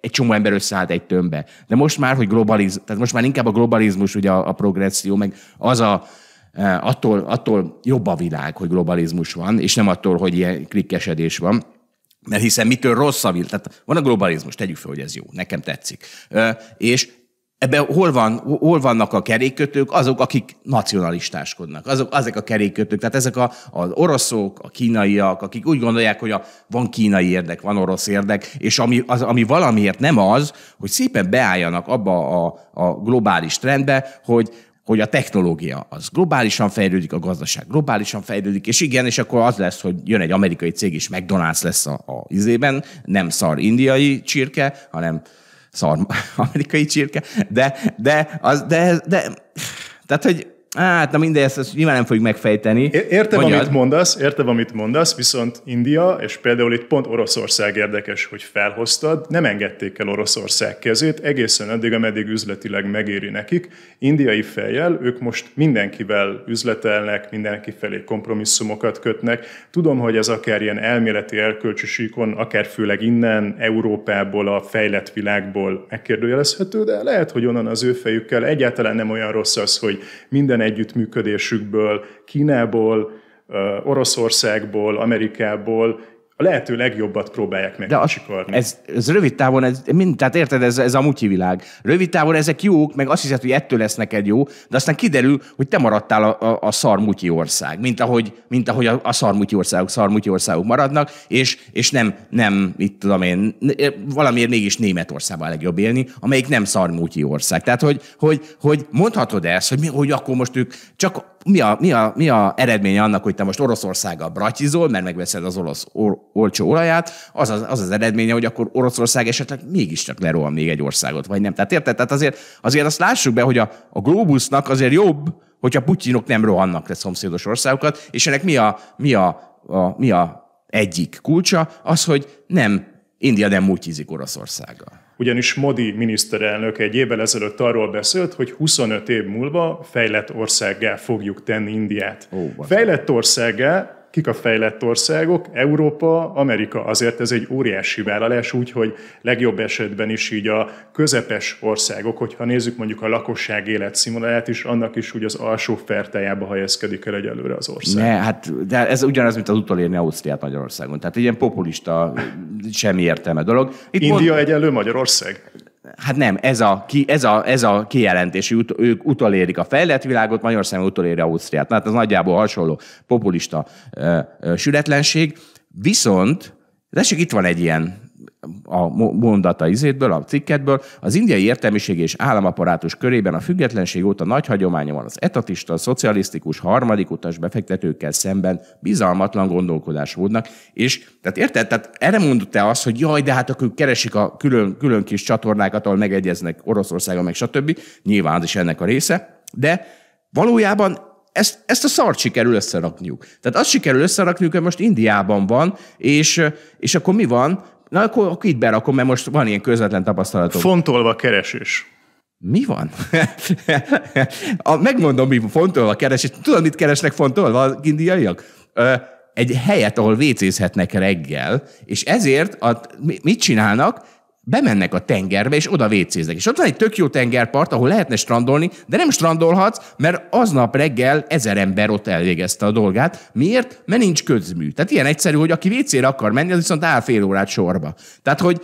egy csomó ember összeállt egy tömbbe. De most már, hogy globaliz, tehát most már inkább a globalizmus ugye a, a progresszió, meg az a e, attól, attól jobb a világ, hogy globalizmus van, és nem attól, hogy ilyen klikkesedés van. Mert hiszen mitől rossz a világ? Tehát van a globalizmus, tegyük fel, hogy ez jó, nekem tetszik. E, és ebben hol, van, hol vannak a kerékkötők? Azok, akik nacionalistáskodnak. Azok, azok a kerékkötők, tehát ezek a, az oroszok, a kínaiak, akik úgy gondolják, hogy a, van kínai érdek, van orosz érdek, és ami, az, ami valamiért nem az, hogy szépen beálljanak abba a, a globális trendbe, hogy hogy a technológia az globálisan fejlődik, a gazdaság globálisan fejlődik, és igen, és akkor az lesz, hogy jön egy amerikai cég, és McDonald's lesz a, a izében, nem szar indiai csirke, hanem szar [LAUGHS] amerikai csirke, de, de, az, de, de tehát, hogy Hát, na mindegy, ezt, ezt nyilván nem fogjuk megfejteni. Értem, Mondjad. amit mondasz, értem, amit mondasz, viszont India, és például itt pont Oroszország érdekes, hogy felhoztad, nem engedték el Oroszország kezét, egészen addig, ameddig üzletileg megéri nekik. Indiai fejjel ők most mindenkivel üzletelnek, mindenki felé kompromisszumokat kötnek. Tudom, hogy ez akár ilyen elméleti erkölcsi akár főleg innen, Európából, a fejlett világból megkérdőjelezhető, de lehet, hogy onnan az ő fejükkel egyáltalán nem olyan rossz az, hogy minden együttműködésükből, Kínából, Oroszországból, Amerikából a lehető legjobbat próbálják meg De az, ez, ez, rövid távon, ez, mind, tehát érted, ez, ez a mutyi világ. Rövid távon ezek jók, meg azt hiszed, hogy ettől lesz neked jó, de aztán kiderül, hogy te maradtál a, a, a szar ország, mint ahogy, mint ahogy a, a szarmutyi országok szarmutyi országok maradnak, és, és nem, nem, itt tudom én, e, valamiért mégis Németországban a legjobb élni, amelyik nem szar ország. Tehát, hogy, hogy, hogy mondhatod ezt, hogy, mi, hogy akkor most ők csak mi a, mi, a, mi a eredménye annak, hogy te most Oroszországgal bratizol, mert megveszed az orosz or, olcsó olaját, az az, az az eredménye, hogy akkor Oroszország esetleg mégiscsak lerohan még egy országot, vagy nem. Tehát érted? Tehát azért, azért azt lássuk be, hogy a, a Globusnak azért jobb, hogyha putyinok nem rohannak le szomszédos országokat, és ennek mi a, mi a, a, mi a egyik kulcsa? Az, hogy nem India nem múltjízik Oroszországgal ugyanis Modi miniszterelnök egy évvel ezelőtt arról beszélt, hogy 25 év múlva fejlett országgá fogjuk tenni Indiát. oh, fejlett országgá Kik a fejlett országok? Európa, Amerika. Azért ez egy óriási vállalás, úgyhogy legjobb esetben is így a közepes országok, hogyha nézzük mondjuk a lakosság életszínvonalát is, annak is úgy az alsó fertájába helyezkedik el egyelőre az ország. Ne, hát de ez ugyanaz, mint az utolérni Ausztriát Magyarországon. Tehát egy ilyen populista, semmi értelme dolog. Itt India mond... egyelő Magyarország? Hát nem, ez a, ki, ez a, ez a kijelentés, ut, ők utolérik a fejlett világot, Magyarország utoléri Ausztriát. Na, hát ez nagyjából hasonló populista ö, ö, sületlenség. Viszont, de itt van egy ilyen a mondata izétből, a cikketből, az indiai értelmiség és államaparátus körében a függetlenség óta nagy hagyománya van az etatista, szocialisztikus, harmadik utas befektetőkkel szemben bizalmatlan gondolkodásmódnak, és tehát érted? Tehát erre mondott te azt, hogy jaj, de hát akkor keresik a külön, külön kis csatornákat, ahol megegyeznek Oroszországon, meg stb. Nyilván az is ennek a része, de valójában ezt, ezt a szart sikerül összerakniuk. Tehát azt sikerül összerakniuk, hogy most Indiában van, és, és akkor mi van? Na akkor, akkor itt berakom, mert most van ilyen közvetlen tapasztalatom. Fontolva keresés. Mi van? [LAUGHS] a, megmondom, mi fontolva keresés. Tudod, mit keresnek fontolva az indiaiak? Ö, egy helyet, ahol vécézhetnek reggel, és ezért a, mit csinálnak? bemennek a tengerbe, és oda vécéznek. És ott van egy tök jó tengerpart, ahol lehetne strandolni, de nem strandolhatsz, mert aznap reggel ezer ember ott elvégezte a dolgát. Miért? Mert nincs közmű. Tehát ilyen egyszerű, hogy aki vécére akar menni, az viszont áll fél órát sorba. Tehát, hogy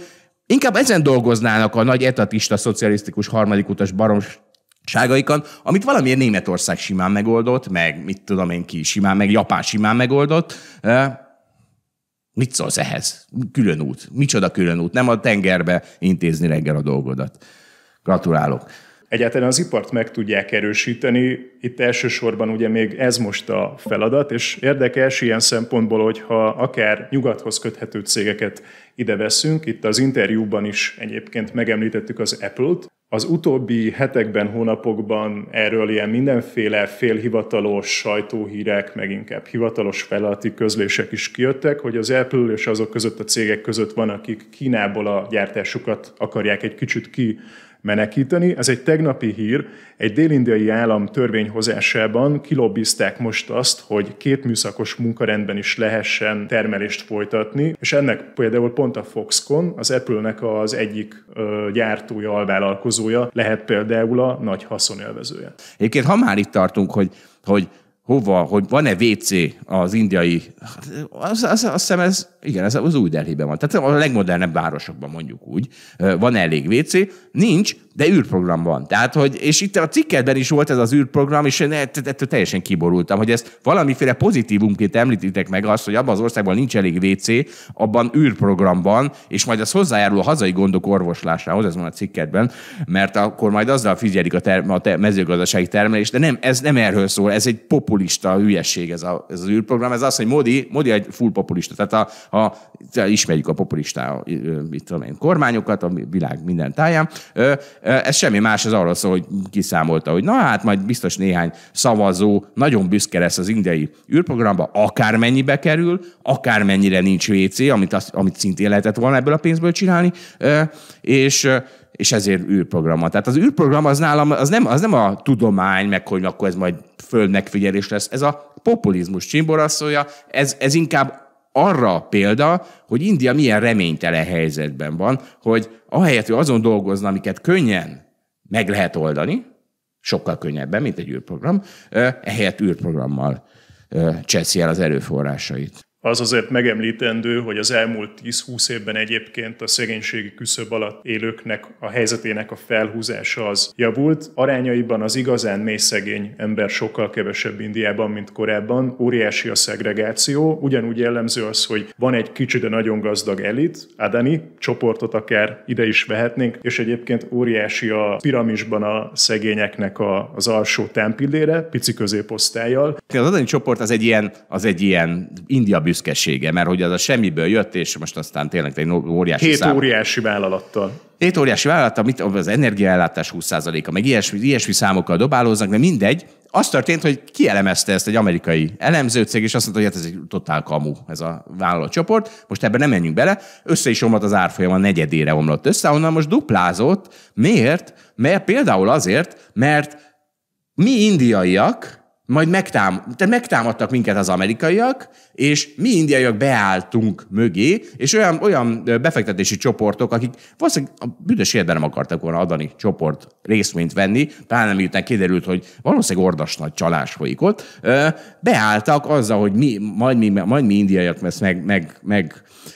inkább ezen dolgoznának a nagy etatista, szocialisztikus, harmadikutas baroms ságaikon, amit valamiért Németország simán megoldott, meg mit tudom én ki simán, meg Japán simán megoldott, eh, Mit szólsz ehhez? Külön út. Micsoda külön út? Nem a tengerbe intézni reggel a dolgodat. Gratulálok. Egyáltalán az ipart meg tudják erősíteni. Itt elsősorban ugye még ez most a feladat, és érdekes ilyen szempontból, hogyha akár nyugathoz köthető cégeket ide veszünk, itt az interjúban is egyébként megemlítettük az Apple-t, az utóbbi hetekben, hónapokban erről ilyen mindenféle félhivatalos sajtóhírek, meg inkább hivatalos feladati közlések is kijöttek, hogy az Apple és azok között a cégek között van, akik Kínából a gyártásukat akarják egy kicsit ki menekíteni. Ez egy tegnapi hír, egy délindiai állam törvényhozásában kilobbizták most azt, hogy két műszakos munkarendben is lehessen termelést folytatni, és ennek például pont a Foxconn, az Apple-nek az egyik ö, gyártója, alvállalkozója lehet például a nagy haszonélvezője. Egyébként, ha már itt tartunk, hogy, hogy hova, hogy van-e WC az indiai, hát, Az, az, azt hiszem ez, igen, ez az új Delhi-ben van. Tehát a legmodernebb városokban mondjuk úgy. Van elég WC? Nincs, de űrprogram van. Tehát, hogy, és itt a cikkedben is volt ez az űrprogram, és én e- ettől teljesen kiborultam, hogy ezt valamiféle pozitívumként említitek meg azt, hogy abban az országban nincs elég WC, abban űrprogram van, és majd az hozzájárul a hazai gondok orvoslásához, ez van a cikkedben, mert akkor majd azzal figyelik a, ter- a te- mezőgazdasági termelést, de nem, ez nem erről szól, ez egy popul populista hülyeség ez, a, ez az űrprogram. Ez az, hogy Modi, Modi egy full populista. Tehát a, a, ismerjük a populista mit tudom én, kormányokat a világ minden táján. Ez semmi más, ez arról szól, hogy kiszámolta, hogy na hát majd biztos néhány szavazó nagyon büszke lesz az indiai űrprogramba, akármennyibe kerül, akármennyire nincs WC, amit, azt, amit szintén lehetett volna ebből a pénzből csinálni, és és ezért űrprogramma. Tehát az űrprogram az nálam, az nem, az nem a tudomány, meg hogy akkor ez majd föld megfigyelés lesz, ez a populizmus csimboraszója, ez, ez inkább arra a példa, hogy India milyen reménytelen helyzetben van, hogy ahelyett, hogy azon dolgozna, amiket könnyen meg lehet oldani, sokkal könnyebben, mint egy űrprogram, eh, ehelyett űrprogrammal eh, cseszi el az erőforrásait. Az azért megemlítendő, hogy az elmúlt 10-20 évben egyébként a szegénységi küszöb alatt élőknek a helyzetének a felhúzása az javult. Arányaiban az igazán mély szegény ember sokkal kevesebb Indiában, mint korábban. Óriási a szegregáció. Ugyanúgy jellemző az, hogy van egy kicsi, de nagyon gazdag elit, Adani, csoportot akár ide is vehetnénk, és egyébként óriási a piramisban a szegényeknek a, az alsó tempillére, pici középosztályjal. Az Adani csoport az egy ilyen, az egy ilyen India büszkesége, mert hogy az a semmiből jött, és most aztán tényleg egy óriási Hét szám. óriási vállalattal. Hét óriási vállalattal, mit, az energiaellátás 20%-a, meg ilyesmi, ilyesmi számokkal dobálóznak, de mindegy. Azt történt, hogy kielemezte ezt egy amerikai elemzőcég, és azt mondta, hogy hát ez egy totál kamu, ez a vállalatcsoport. Most ebben nem menjünk bele. Össze is omlott az árfolyam, a negyedére omlott össze, onnan most duplázott. Miért? Mert például azért, mert mi indiaiak, majd megtámad, tehát megtámadtak minket az amerikaiak, és mi indiaiak beálltunk mögé, és olyan, olyan befektetési csoportok, akik valószínűleg a büdös életben nem akartak volna adani csoport részvényt venni, pláne miután kiderült, hogy valószínűleg ordas nagy csalás folyik ott, beálltak azzal, hogy mi, majd mi, majd mi indiaiak ezt meg, meg, meg,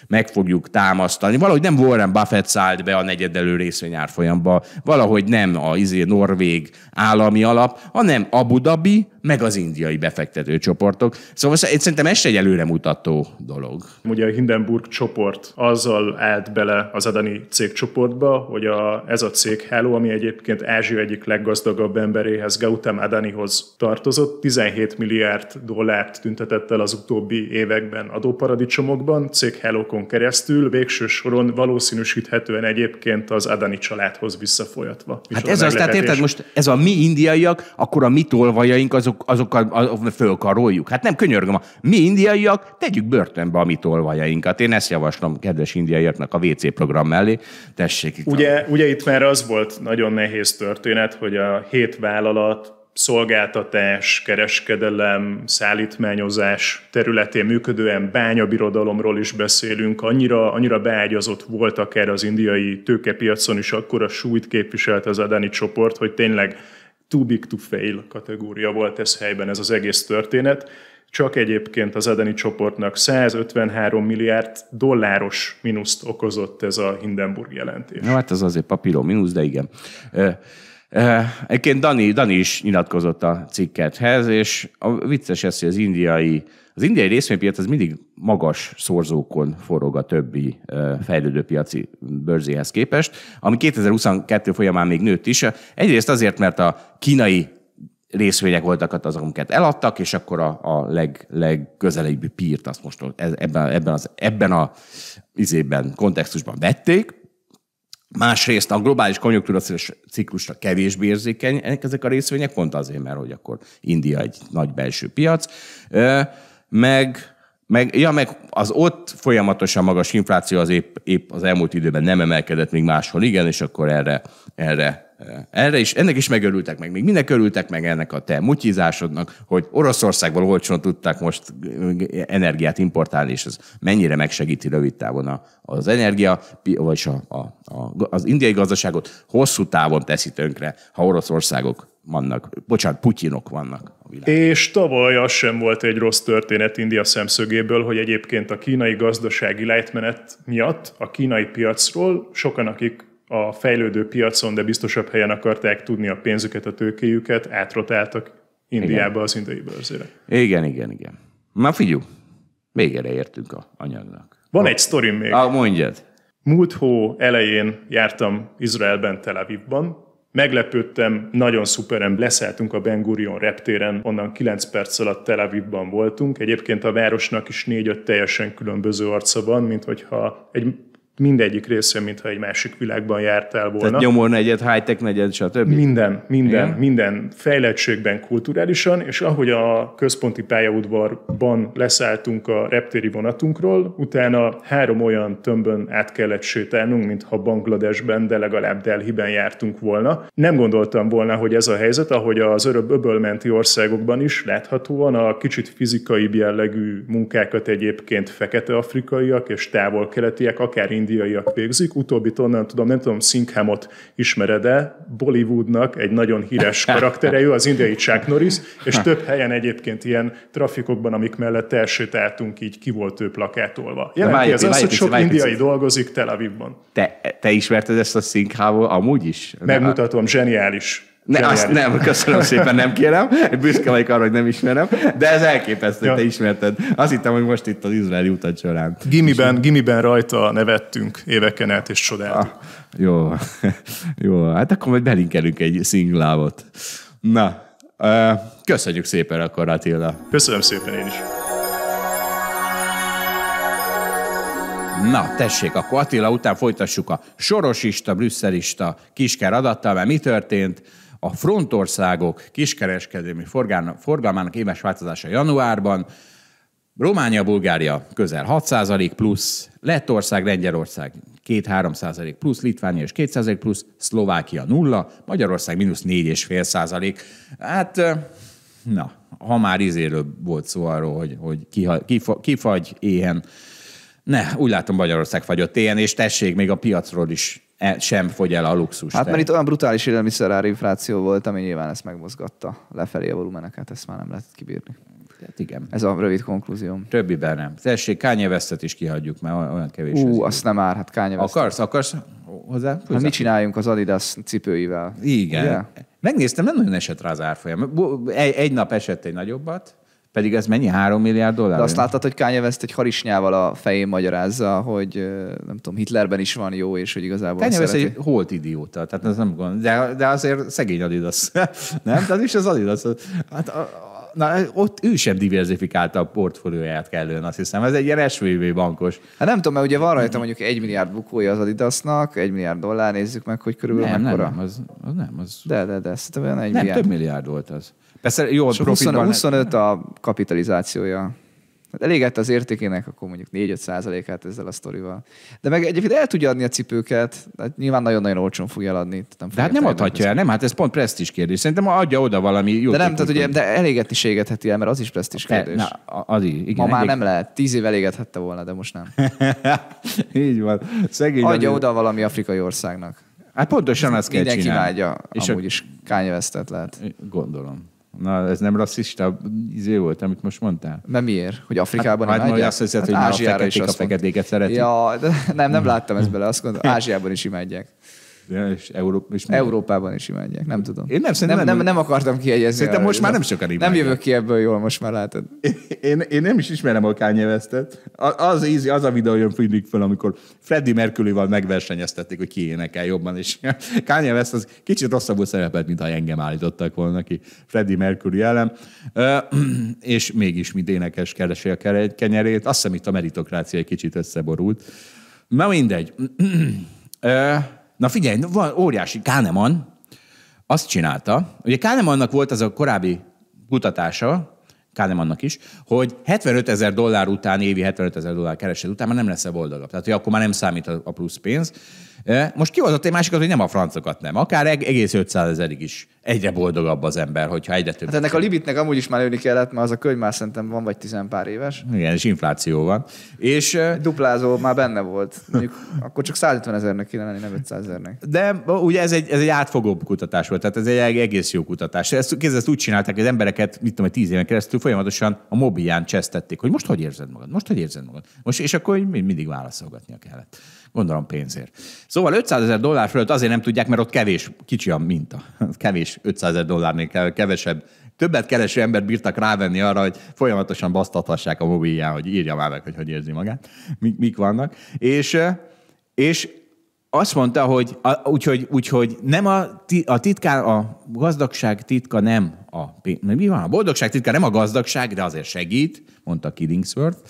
meg fogjuk támasztani. Valahogy nem Warren Buffett szállt be a negyedelő részvényárfolyamba, valahogy nem a izé, norvég állami alap, hanem Abu Dhabi, meg az indiai befektetőcsoportok. Szóval szerintem ez egy előremutató dolog. Ugye a Hindenburg csoport azzal állt bele az Adani cégcsoportba, hogy a, ez a cég Hello, ami egyébként Ázsia egyik leggazdagabb emberéhez, Gautam Adanihoz tartozott, 17 milliárd dollárt tüntetett el az utóbbi években adóparadicsomokban, cég Hello bankokon keresztül, végső soron valószínűsíthetően egyébként az Adani családhoz visszafolyatva. Hát ez az, tehát érted, most ez a mi indiaiak, akkor a mi tolvajaink azok, azokkal azok fölkaroljuk. Hát nem könyörgöm, a mi indiaiak, tegyük börtönbe a mi tolvajainkat. Én ezt javaslom kedves indiaiaknak a WC program mellé. Tessék itt. Ugye, a... ugye itt már az volt nagyon nehéz történet, hogy a hét vállalat szolgáltatás, kereskedelem, szállítmányozás területén működően bányabirodalomról is beszélünk. Annyira, annyira beágyazott volt akár az indiai tőkepiacon is, akkor a súlyt képviselt az Adani csoport, hogy tényleg too big to fail kategória volt ez helyben ez az egész történet. Csak egyébként az Adani csoportnak 153 milliárd dolláros mínuszt okozott ez a Hindenburg jelentés. Na hát ez azért papíró mínusz, de igen. Eh, egyébként Dani, Dani is nyilatkozott a cikkethez, és a vicces ez, hogy az indiai, az indiai részvénypiac az mindig magas szorzókon forog a többi eh, fejlődő piaci bőrzéhez képest, ami 2022 folyamán még nőtt is. Egyrészt azért, mert a kínai részvények voltak az, amiket eladtak, és akkor a, a leg, legközelebbi pírt azt most ebben, ebben, az, ebben a izében, kontextusban vették, Másrészt a globális konjunktúraciós ciklusra kevésbé érzékenyek ezek a részvények, pont azért, mert hogy akkor India egy nagy belső piac, meg, meg, ja, meg az ott folyamatosan magas infláció az épp, épp az elmúlt időben nem emelkedett, még máshol igen, és akkor erre, erre erre is, ennek is megörültek meg, még minek örültek meg ennek a te mutyizásodnak, hogy Oroszországból olcsón tudták most energiát importálni, és ez mennyire megsegíti rövid távon a, az energia, vagy a, a, a, az indiai gazdaságot hosszú távon teszi tönkre, ha Oroszországok vannak, bocsánat, putyinok vannak. A És tavaly az sem volt egy rossz történet India szemszögéből, hogy egyébként a kínai gazdasági lejtmenet miatt a kínai piacról sokan, akik a fejlődő piacon, de biztosabb helyen akarták tudni a pénzüket, a tőkéjüket, átrotáltak Indiába igen. az indiai bőrzére. Igen, igen, igen. Na figyú, erre értünk a anyagnak. Van a... egy sztorim még. A, ah, mondjad. Múlt hó elején jártam Izraelben, Tel Avivban. Meglepődtem, nagyon szuperem leszálltunk a Ben Gurion reptéren, onnan 9 perc alatt Tel Avivban voltunk. Egyébként a városnak is 4-5 teljesen különböző arca van, mint hogyha egy mindegyik része, mintha egy másik világban jártál volna. Tehát nyomor negyed, high-tech negyed, stb. Minden, minden, Igen? minden fejlettségben, kulturálisan, és ahogy a központi pályaudvarban leszálltunk a reptéri vonatunkról, utána három olyan tömbön át kellett sétálnunk, mintha Bangladesben, de legalább Delhiben jártunk volna. Nem gondoltam volna, hogy ez a helyzet, ahogy az öröbb öbölmenti országokban is láthatóan a kicsit fizikai jellegű munkákat egyébként fekete afrikaiak és távol-keletiek, akár indiaiak végzik. utóbbi onnan tudom, nem tudom, Szinkhamot ismered-e, Bollywoodnak egy nagyon híres [LAUGHS] karaktere, ő az indiai Chuck Norris, és több helyen egyébként ilyen trafikokban, amik mellett elsétáltunk, így ki volt ő plakátolva. Jelenti ez az, hogy sok indiai dolgozik Tel Avivban. Te, te ismerted ezt a Szinkhából amúgy is? Megmutatom, hát- zseniális. Ne, azt nem, köszönöm szépen, nem kérem. Büszke vagyok arra, hogy nem ismerem, de ez elképesztő, ja. te ismerted. Azt hittem, hogy most itt az izraeli utat során. Gimiben, gimiben rajta nevettünk éveken át, és csodáltuk. Ah, jó, [LAUGHS] jó. Hát akkor majd belinkelünk egy szinglávot. Na, köszönjük szépen akkor, Attila. Köszönöm szépen én is. Na, tessék, akkor Attila után folytassuk a sorosista, brüsszelista kisker adattal, mert mi történt? A frontországok kiskereskedelmi forgalmának éves változása januárban Románia, Bulgária közel 6 plusz, Lettország, Lengyelország 2-3 plusz, Litvánia és 2 plusz, Szlovákia nulla, Magyarország mínusz 4,5 százalék. Hát, na, ha már izéről volt szó arról, hogy, hogy kifagy éhen, ne, úgy látom Magyarország fagyott éhen, és tessék, még a piacról is E, sem fogy el a luxus. Hát mert itt olyan brutális infláció volt, ami nyilván ezt megmozgatta lefelé a volumeneket, ezt már nem lehet kibírni. Hát igen. Ez a rövid konklúzióm. Többiben nem. Tessék, Kanye Westet is kihagyjuk, mert olyan kevés. Ú, azt nem ár, hát Kanye West. Akarsz, akarsz hozzá? hozzá? Hát mit csináljunk az Adidas cipőivel? Igen. Ugye? Megnéztem, nem nagyon esett rá az árfolyam. Egy, egy nap esett egy nagyobbat, pedig ez mennyi? 3 milliárd dollár? De azt láttad, hogy Kanye West egy harisnyával a fején magyarázza, hogy nem tudom, Hitlerben is van jó, és hogy igazából Kanye West egy holt idióta, tehát ez nem gond. De, de azért szegény Adidas. [LAUGHS] nem? Tehát is az Adidas. Hát a, na, ott ő sem diversifikálta a portfólióját kellően, azt hiszem. Ez egy ilyen SVB bankos. Hát nem tudom, mert ugye van rajta mondjuk egy milliárd bukója az Adidasnak, egy milliárd dollár, nézzük meg, hogy körülbelül nem, mekkora. Nem, az, az nem. Az... De, de, de, szerintem olyan egy nem, milliárd. több milliárd volt az. Persze jó, a 20, 25 a kapitalizációja. Hát elégett az értékének, akkor mondjuk 4-5 százalékát ezzel a sztorival. De meg egyébként el tudja adni a cipőket, hát nyilván nagyon-nagyon olcsón fogja adni. Nem de hát nem adhatja el, nem? Hát ez pont presztis kérdés. Szerintem adja oda valami jó. De nem, tehát ugye, de elégetni is égetheti el, mert az is presztis kérdés. Na, az így, igen, Ma már elég... nem lehet. Tíz év elégethette volna, de most nem. [LAUGHS] így van. Szegény adja oda valami afrikai országnak. Hát pontosan azt kell csinálni. Mindenki imádja, és amúgy a... is kányvesztett lehet. Gondolom. Na, ez nem rasszista izé volt, amit most mondtál? Nem miért? Hogy hát Afrikában hát, nem hát, azt hiszed, hát hogy Ázsiára a is a feketéket szeretik. Ja, de nem, nem láttam ezt bele, azt gondolom, [LAUGHS] Ázsiában is imádják. Ja, és, Európ- és Európában is imádják, nem tudom. Én nem, szerintem nem, nem, nem akartam kiegyezni. Szerintem most már nem sokan imádják. Nem jövök ki ebből jól, most már látod. Én, én nem is ismerem a Kanye Westet. Az, easy, az a videó jön fűnik fel, amikor Freddie Mercury-val megversenyeztették, hogy ki énekel jobban, és [LAUGHS] Kanye West az kicsit rosszabbul szerepelt, mint ha engem állítottak volna ki Freddie Mercury ellen. [CLEARS THROAT] És mégis, mint énekes keresi a kenyerét. Azt hiszem, itt a meritokrácia egy kicsit összeborult. Na mindegy. [CLEARS THROAT] Na figyelj, van óriási Kahneman, azt csinálta, ugye Kahnemannak volt az a korábbi kutatása, Kahnemannak is, hogy 75 ezer dollár után, évi 75 ezer dollár kereset után már nem lesz a boldogabb. Tehát, hogy akkor már nem számít a plusz pénz, most kihozott egy másikat, hogy nem a francokat nem. Akár egész 500 ezerig is egyre boldogabb az ember, hogyha egyre több. Hát ennek a Libitnek amúgy is már lőni kellett, mert az a könyv már szerintem van vagy tizen pár éves. Igen, és infláció van. És, Duplázó már benne volt. Mondjuk, akkor csak 150 ezernek kéne lenni, nem 500 ezernek. De ugye ez egy, ez egy átfogóbb kutatás volt, tehát ez egy egész jó kutatás. Ezt, ezt úgy csinálták, hogy az embereket, mit tudom, 10 éven keresztül folyamatosan a mobilján csesztették, hogy most hogy érzed magad, most hogy érzed magad. Most, és akkor mindig válaszolgatnia kellett. Gondolom pénzért. Szóval 500 ezer dollár fölött azért nem tudják, mert ott kevés, kicsi a minta. [LAUGHS] Kevés 500 ezer dollárnél kevesebb. Többet kereső embert bírtak rávenni arra, hogy folyamatosan basztathassák a mobilján, hogy írja már meg, hogy hogy érzi magát, mik, mik vannak. És, és azt mondta, hogy a, úgyhogy, úgyhogy nem a, a titkán, a gazdagság titka nem a mi van? A boldogság titka nem a gazdagság, de azért segít, mondta Killingsworth.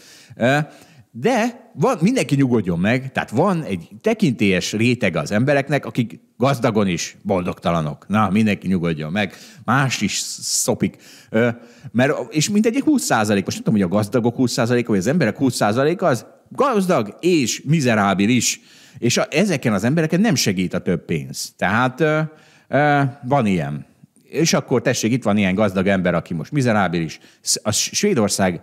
De van, mindenki nyugodjon meg, tehát van egy tekintélyes réteg az embereknek, akik gazdagon is boldogtalanok. Na, mindenki nyugodjon meg, más is szopik. Ö, mert, és mindegyik 20 os most nem tudom, hogy a gazdagok 20 a vagy az emberek 20 a az gazdag és is, És a, ezeken az embereken nem segít a több pénz. Tehát ö, ö, van ilyen és akkor tessék, itt van ilyen gazdag ember, aki most is. A Svédország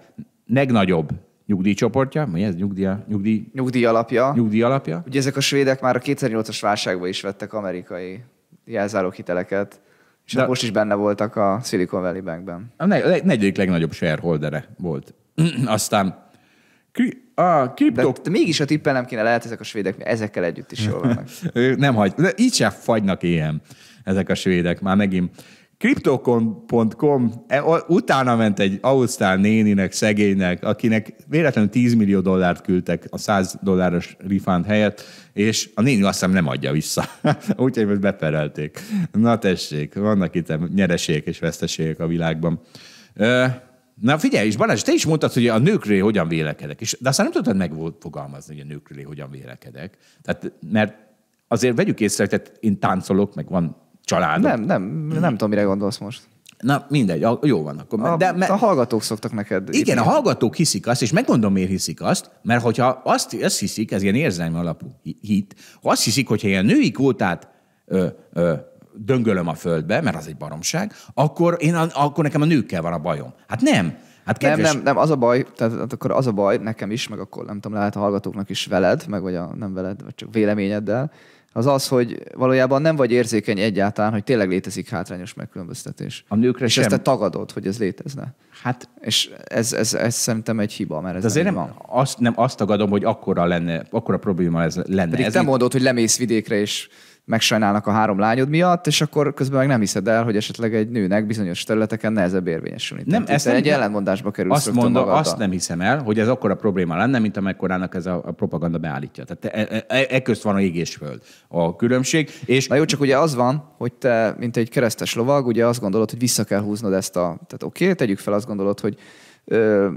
legnagyobb nyugdíjcsoportja, mi ez? Nyugdíja, nyugdíj... Nyugdíj alapja. Nyugdíj alapja. Ugye ezek a svédek már a 2008-as válságban is vettek amerikai jelzárókhiteleket, és De... Hát most is benne voltak a Silicon Valley Bankben. A negyedik legnagyobb shareholdere volt. [CLEARS THROAT] Aztán a kriptok... De mégis a tippel nem kéne, lehet ezek a svédek, ezekkel együtt is jól vannak. [LAUGHS] nem hagy, de így sem fagynak ilyen ezek a svédek, már megint. Crypto.com e, utána ment egy ausztrál néninek, szegénynek, akinek véletlenül 10 millió dollárt küldtek a 100 dolláros refund helyett, és a néni azt hiszem nem adja vissza. [LAUGHS] Úgyhogy most beperelték. Na tessék, vannak itt nyereségek és veszteségek a világban. Na figyelj, és Balázs, te is mondtad, hogy a nőkről hogyan vélekedek, és, de aztán nem tudtad megfogalmazni, hogy a nőkről hogyan vélekedek. Tehát, mert azért vegyük észre, hogy én táncolok, meg van család. Nem, nem, nem hmm. tudom, mire gondolsz most. Na mindegy, jó van akkor. A, de, mert, a hallgatók szoktak neked. Igen, írni. a hallgatók hiszik azt, és megmondom, miért hiszik azt, mert hogyha azt, azt hiszik, ez ilyen érzelmi alapú hit, ha azt hiszik, hogyha ilyen női kótát ö, ö, döngölöm a földbe, mert az egy baromság, akkor, én, akkor nekem a nőkkel van a bajom. Hát nem. Hát kedves... nem, nem, nem, az a baj, tehát akkor az a baj nekem is, meg akkor nem tudom, lehet a hallgatóknak is veled, meg vagy a, nem veled, vagy csak véleményeddel, az az, hogy valójában nem vagy érzékeny egyáltalán, hogy tényleg létezik hátrányos megkülönböztetés. A nőkre És sem. ezt te tagadod, hogy ez létezne. Hát, és ez, ez, ez szerintem egy hiba, mert ez de azért nem, nem, van. Azt, nem azt tagadom, hogy akkora, lenne, akkora probléma ez lenne. Pedig ez te így... mondod, hogy lemész vidékre, és megsajnálnak a három lányod miatt, és akkor közben meg nem hiszed el, hogy esetleg egy nőnek bizonyos területeken nehezebb érvényesülni. Nem, Tehát ezt nem, egy ellentmondásba kerül. Azt mondom, azt nem hiszem el, hogy ez akkor a probléma lenne, mint amekkorának ez a, a propaganda beállítja. Tehát e, e, e, e közt van a égésföld föld a különbség. És... Na jó, csak ugye az van, hogy te, mint egy keresztes lovag, ugye azt gondolod, hogy vissza kell húznod ezt a... Tehát oké, okay, tegyük fel, azt gondolod, hogy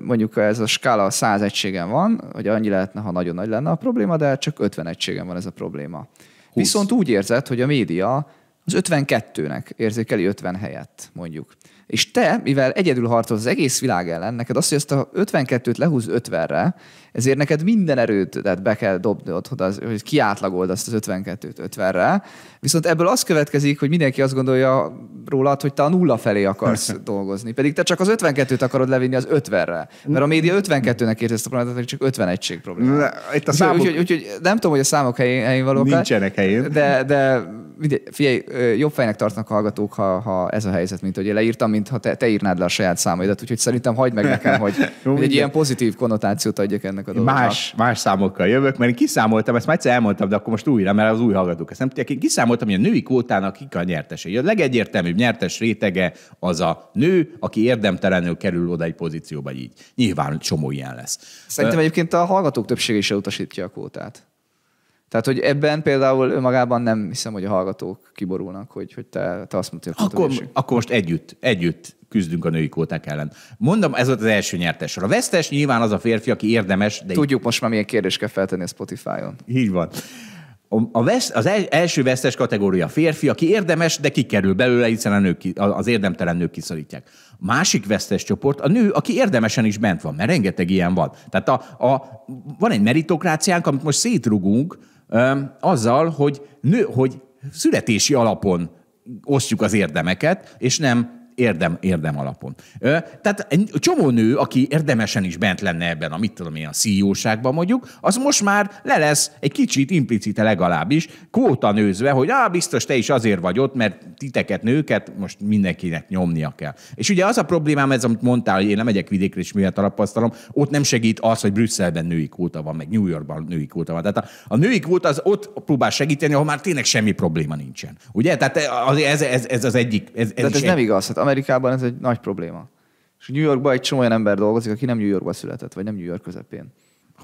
mondjuk ez a skála 100 egységen van, hogy annyi lehetne, ha nagyon nagy lenne a probléma, de csak 50 egységen van ez a probléma. 20. Viszont úgy érzed, hogy a média az 52-nek érzékeli 50 helyett, mondjuk. És te, mivel egyedül harcolsz az egész világ ellen, neked azt, hogy ezt a 52-t lehúz 50-re, ezért neked minden erőt tehát be kell dobnod, hogy kiátlagold azt az 52-t 50-re. Viszont ebből az következik, hogy mindenki azt gondolja rólad, hogy te a nulla felé akarsz [LAUGHS] dolgozni. Pedig te csak az 52-t akarod levinni az 50-re. Mert a média 52-nek érzi ezt a problémát, csak 50 egység probléma. Itt a számok... úgyhogy, úgyhogy, úgy, nem tudom, hogy a számok helyén, helyén valók. Nincsenek helyén. De, de figyelj, jobb fejnek tartnak hallgatók, ha, ha ez a helyzet, mint hogy én leírtam, mint ha te, te írnád le a saját számaidat. Úgyhogy szerintem hagyd meg nekem, hogy, [LAUGHS] Jó, hogy egy ilyen pozitív konnotációt adjak ennek a dolgok. Más, más számokkal jövök, mert én kiszámoltam, ezt már egyszer elmondtam, de akkor most újra, mert az új hallgatók ezt nem tudják. Én kiszámoltam, hogy a női kvótának kik a nyertesei. A legegyértelműbb nyertes rétege az a nő, aki érdemtelenül kerül oda egy pozícióba így. Nyilván csomó ilyen lesz. Szerintem egyébként a hallgatók többsége is elutasítja a kvótát. Tehát, hogy ebben például önmagában nem hiszem, hogy a hallgatók kiborulnak, hogy, hogy te, te azt mondtad. Akkor, akkor most együtt, együtt küzdünk a női kóták ellen. Mondom, ez volt az első nyertes. A vesztes nyilván az a férfi, aki érdemes. De Tudjuk így... most már milyen kérdést kell feltenni a Spotify-on. Így van. A vesz, az első vesztes kategória férfi, aki érdemes, de kikerül belőle, hiszen a nők, az érdemtelen nők kiszorítják. Másik vesztes csoport a nő, aki érdemesen is bent van, mert rengeteg ilyen van. Tehát a, a, van egy meritokráciánk, amit most szétrugunk, azzal, hogy, nő, hogy születési alapon osztjuk az érdemeket, és nem Érdem, érdem alapon. Tehát egy csomó nő, aki érdemesen is bent lenne ebben a, mit tudom én, a ceo mondjuk, az most már le lesz egy kicsit implicite legalábbis, kvóta nőzve, hogy á, biztos te is azért vagy ott, mert titeket, nőket most mindenkinek nyomnia kell. És ugye az a problémám, ez amit mondtál, hogy én nem megyek vidékre, és miért tapasztalom, ott nem segít az, hogy Brüsszelben női kvóta van, meg New Yorkban női kvóta van. Tehát a, a női kvóta az ott próbál segíteni, ahol már tényleg semmi probléma nincsen. Ugye? Tehát e, ez, ez, ez az egyik. Ez, ez, ez nem egy... igaz. Hát Amerikában ez egy nagy probléma. És New Yorkban egy csomó olyan ember dolgozik, aki nem New Yorkban született, vagy nem New York közepén.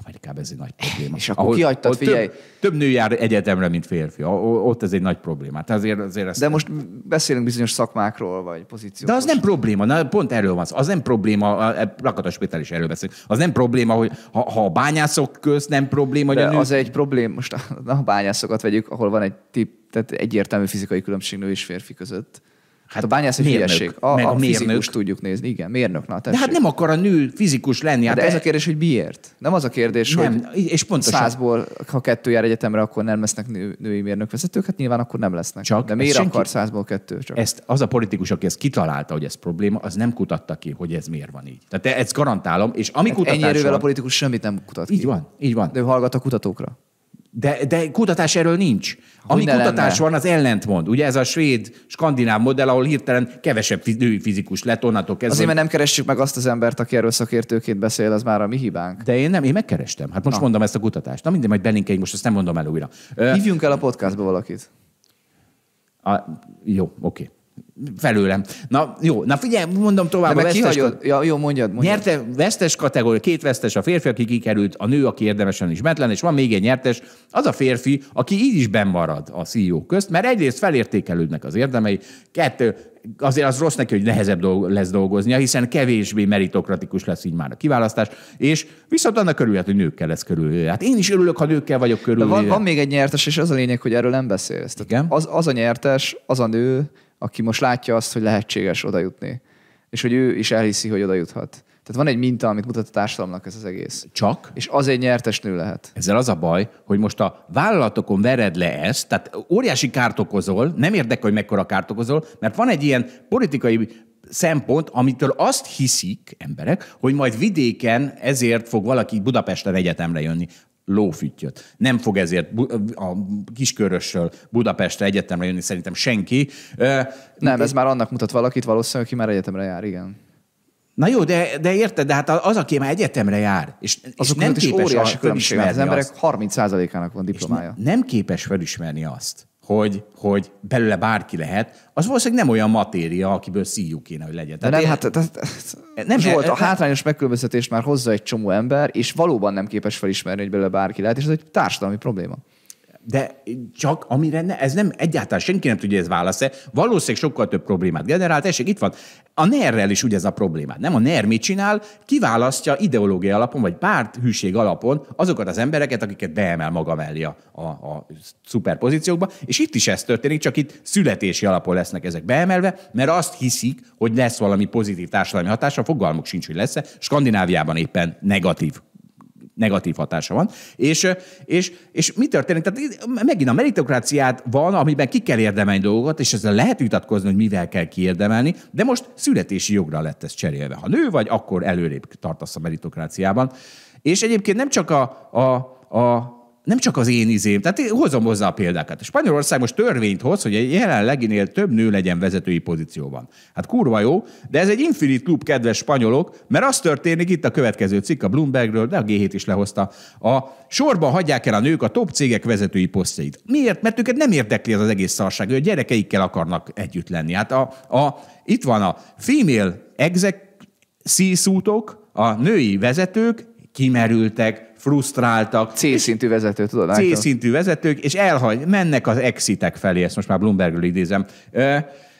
Amerikában ez egy nagy probléma. És akkor Ahol, figyelj. Több, több nő jár egyetemre, mint férfi. Ott ez egy nagy probléma. Tehát azért, azért ezt De most beszélünk bizonyos szakmákról, vagy pozíciókról. De az nem probléma, na, pont erről van Az nem probléma, e, Lakatos Péter is erről beszél. Az nem probléma, hogy ha, ha a bányászok köz nem probléma, hogy De a nő... az egy probléma, most a bányászokat vegyük, ahol van egy tip, tehát egyértelmű fizikai különbség nő és férfi között Hát a bányász egy hülyeség. A, meg a, a mérnök. tudjuk nézni, igen, mérnök. Na, tessék. De hát nem akar a nő fizikus lenni. Hát, hát de ez a kérdés, hogy miért? Nem az a kérdés, nem, hogy és pontosan. százból, ha kettő jár egyetemre, akkor nem lesznek nő, női mérnökvezetők, hát nyilván akkor nem lesznek. Csak de miért akar százból kettő? Csak? Ezt az a politikus, aki ezt kitalálta, hogy ez probléma, az nem kutatta ki, hogy ez miért van így. Tehát ezt garantálom, és ami hát kutatás Ennyi erővel a politikus semmit nem kutat ki. Így van, így van. De ő hallgat a kutatókra. De, de kutatás erről nincs. Ami Hogyne kutatás lenne? van, az ellentmond. Ugye ez a svéd-skandináv modell, ahol hirtelen kevesebb női fizikus lett onnantól kezdve. Azért, mert nem keressük meg azt az embert, aki erről szakértőként beszél, az már a mi hibánk. De én nem, én megkerestem. Hát most Na. mondom ezt a kutatást. Na mindegy, majd belinkeljük, most ezt nem mondom el újra. Hívjunk el a podcastba valakit. A, jó, oké felőlem. Na jó, na figyelj, mondom tovább. De a vesztes kat- Ja, jó, mondjad, mondjad. Nyerte, vesztes kategória, két vesztes a férfi, aki kikerült, a nő, aki érdemesen is metlen, és van még egy nyertes, az a férfi, aki így is benmarad a CEO közt, mert egyrészt felértékelődnek az érdemei, kettő, azért az rossz neki, hogy nehezebb dolg, lesz dolgoznia, hiszen kevésbé meritokratikus lesz így már a kiválasztás, és viszont annak körül, hogy nőkkel lesz körül. Hát én is örülök, ha nőkkel vagyok körül. De van, van még egy nyertes, és az a lényeg, hogy erről nem beszélsz. Igen? Az, az a nyertes, az a nő, aki most látja azt, hogy lehetséges oda jutni. És hogy ő is elhiszi, hogy oda juthat. Tehát van egy minta, amit mutat a társadalomnak ez az egész. Csak? És az egy nyertes nő lehet. Ezzel az a baj, hogy most a vállalatokon vered le ezt, tehát óriási kárt okozol, nem érdekel, hogy mekkora kárt okozol, mert van egy ilyen politikai szempont, amitől azt hiszik emberek, hogy majd vidéken ezért fog valaki Budapesten egyetemre jönni lófüttyöt. Nem fog ezért a kiskörösről Budapestre egyetemre jönni szerintem senki. Nem, ez már annak mutat valakit valószínűleg, aki már egyetemre jár, igen. Na jó, de, de érted, de hát az, aki már egyetemre jár, és, és nem képes is óriási felismerni Az emberek 30%-ának van diplomája. Ne, nem képes felismerni azt, hogy, hogy belőle bárki lehet, az valószínűleg nem olyan matéria, akiből szíjuk kéne, hogy legyen. De nem, én... hát, tehát, hát, nem volt e- e- a hátrányos megkülönböztetés már hozza egy csomó ember, és valóban nem képes felismerni, hogy belőle bárki lehet, és ez egy társadalmi probléma de csak amire ne, ez nem egyáltalán senki nem tudja, ez válasz -e. Valószínűleg sokkal több problémát generál. Tessék, itt van. A ner is ugye ez a problémát. Nem a NER mit csinál, kiválasztja ideológia alapon, vagy párt hűség alapon azokat az embereket, akiket beemel maga mellé a, a, a szuperpozíciókba. És itt is ez történik, csak itt születési alapon lesznek ezek beemelve, mert azt hiszik, hogy lesz valami pozitív társadalmi hatása, fogalmuk sincs, hogy lesz-e. Skandináviában éppen negatív negatív hatása van. És, és, és mi történik? Tehát megint a meritokráciát van, amiben ki kell érdemelni dolgokat, és ezzel lehet vitatkozni, hogy mivel kell kiérdemelni, de most születési jogra lett ez cserélve. Ha nő vagy, akkor előrébb tartasz a meritokráciában. És egyébként nem csak a, a, a nem csak az én izém, tehát én hozom hozzá a példákat. Spanyolország most törvényt hoz, hogy egy jelenleginél több nő legyen vezetői pozícióban. Hát kurva jó, de ez egy infinit klub, kedves spanyolok, mert az történik itt a következő cikk a Bloombergről, de a G7 is lehozta. A sorban hagyják el a nők a top cégek vezetői posztjait. Miért? Mert őket nem érdekli az, az egész szarság, hogy a gyerekeikkel akarnak együtt lenni. Hát a, a, itt van a female exec c a női vezetők kimerültek, frusztráltak. C-szintű vezető, tudod? C-szintű vezetők, és elhagy, mennek az exitek felé, ezt most már Bloombergről idézem.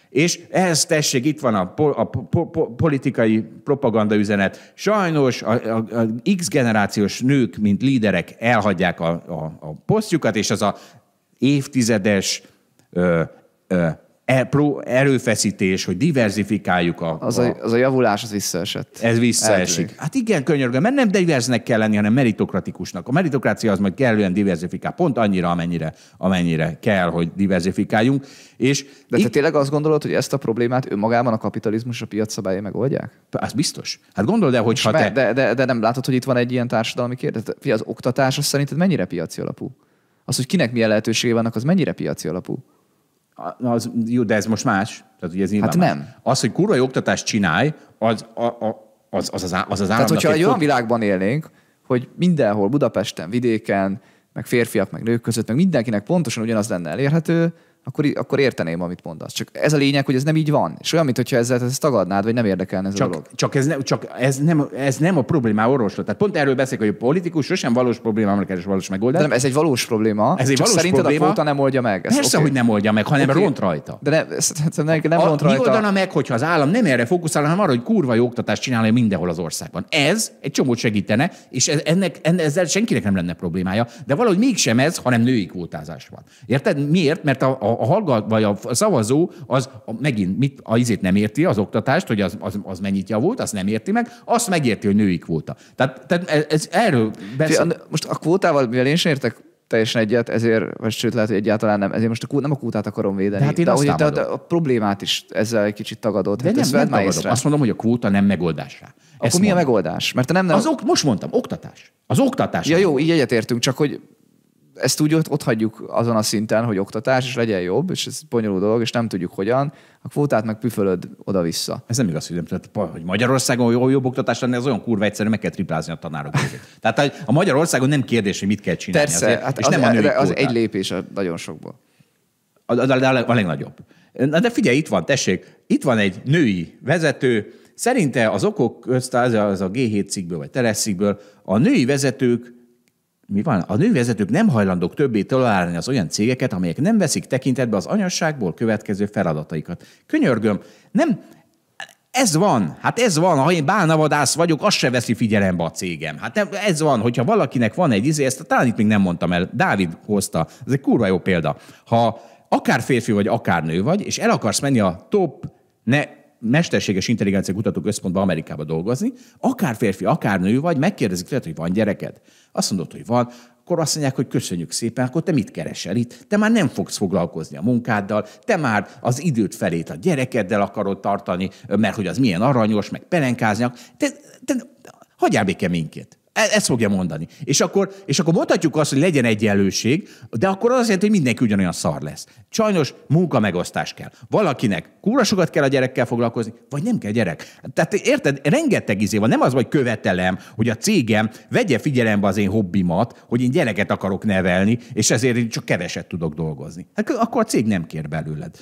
És ehhez tessék, itt van a, po, a po, po, politikai propaganda üzenet. Sajnos a, a, a X generációs nők, mint líderek elhagyják a, a, a posztjukat, és az a évtizedes ö, ö, E, pro, erőfeszítés, hogy diverzifikáljuk a, az a, Az a javulás, az visszaesett. Ez visszaesik. Hát igen, könyörgöm, mert nem diverznek kell lenni, hanem meritokratikusnak. A meritokrácia az majd kellően diverzifikál, pont annyira, amennyire, amennyire kell, hogy diverzifikáljunk. És De itt... te tényleg azt gondolod, hogy ezt a problémát önmagában a kapitalizmus a piac szabályai megoldják? Az biztos. Hát gondold el, hogy ha te... de, de, de, nem látod, hogy itt van egy ilyen társadalmi kérdés? Fia, az oktatás az szerinted mennyire piaci alapú? Az, hogy kinek milyen lehetősége vannak, az mennyire piaci alapú? Az, jó, de ez most más. Tehát ugye ez hát nem. Az, hogy kurva jó oktatást csinálj, az az, az, az, az, az Tehát, hogyha egy olyan világban élnénk, hogy mindenhol, Budapesten, vidéken, meg férfiak, meg nők között, meg mindenkinek pontosan ugyanaz lenne elérhető, akkor, akkor érteném, amit mondasz. Csak ez a lényeg, hogy ez nem így van. És olyan, mintha ezzel ezt tagadnád, vagy nem érdekelne ez csak, a dolog. Csak, ez, ne, csak ez, nem, ez nem a probléma orvoslat. Tehát pont erről beszélek, hogy a politikus sosem valós probléma, amire keres valós megoldás. De nem, ez egy valós probléma. Ez egy valós szerinted probléma. a nem oldja meg. Ezt, Persze, okay. hogy nem oldja meg, hanem okay. ront rajta. De ne, nem, nem a, ront rajta. Mi oldana meg, hogyha az állam nem erre fókuszál, hanem arra, hogy kurva jó oktatást csinálja mindenhol az országban. Ez egy csomót segítene, és ennek, ennek, ezzel senkinek nem lenne problémája. De valahogy mégsem ez, hanem női kvótázás van. Érted? Miért? Mert a, a a hallgat, vagy a szavazó az megint mit, a izét nem érti, az oktatást, hogy az, az, az mennyit javult, azt nem érti meg, azt megérti, hogy női kvóta. Tehát, tehát ez, ez erről beszél. Most a kvótával, mivel én sem értek teljesen egyet, ezért, vagy sőt, lehet, hogy egyáltalán nem, ezért most a, kú, nem a kútát akarom védeni. De, hát én de, azt de, de, a problémát is ezzel egy kicsit tagadod. De hát nem, nem tagadom. Azt mondom, hogy a kvóta nem megoldás rá. Akkor mi mondom. a megoldás? Mert te nem, nem... Az ok, most mondtam, oktatás. Az oktatás. Ja, jó, így egyetértünk, csak hogy ezt úgy ott, ott hagyjuk azon a szinten, hogy oktatás, és legyen jobb, és ez bonyolult dolog, és nem tudjuk hogyan, a kvótát meg püfölöd oda-vissza. Ez nem igaz, hogy, nem, tehát, hogy Magyarországon jó, jobb oktatás lenne, az olyan kurva egyszerű, meg kell triplázni a tanárok. [LAUGHS] tehát a Magyarországon nem kérdés, hogy mit kell csinálni. Persze, azért, hát és az, nem az, a az egy lépés a nagyon sokból. A, a, a, a legnagyobb. Na de figyelj, itt van, tessék, itt van egy női vezető, Szerinte az okok közt, az a, a G7 cikkből, vagy Teres cikkből, a női vezetők mi van? A nővezetők nem hajlandók többé találni az olyan cégeket, amelyek nem veszik tekintetbe az anyasságból következő feladataikat. Könyörgöm, nem, ez van, hát ez van, ha én bálnavadász vagyok, azt se veszi figyelembe a cégem. Hát nem, ez van, hogyha valakinek van egy izé, ezt talán itt még nem mondtam el, Dávid hozta, ez egy kurva jó példa. Ha akár férfi vagy, akár nő vagy, és el akarsz menni a top ne mesterséges intelligencia kutató központban Amerikába dolgozni, akár férfi, akár nő vagy, megkérdezik tőled, hogy van gyereked. Azt mondod, hogy van, akkor azt mondják, hogy köszönjük szépen, akkor te mit keresel itt? Te már nem fogsz foglalkozni a munkáddal, te már az időt felét a gyerekeddel akarod tartani, mert hogy az milyen aranyos, meg pelenkáznak. Te, te hagyjál béke minket. E, e ezt fogja mondani. És akkor, és akkor mondhatjuk azt, hogy legyen egyenlőség, de akkor az azt jelenti, hogy mindenki ugyanolyan szar lesz. Sajnos munka megosztás kell. Valakinek kúrasokat kell a gyerekkel foglalkozni, vagy nem kell gyerek. Tehát érted, rengeteg izé van. Nem az, hogy követelem, hogy a cégem vegye figyelembe az én hobbimat, hogy én gyereket akarok nevelni, és ezért én csak keveset tudok dolgozni. Hát akkor a cég nem kér belőled.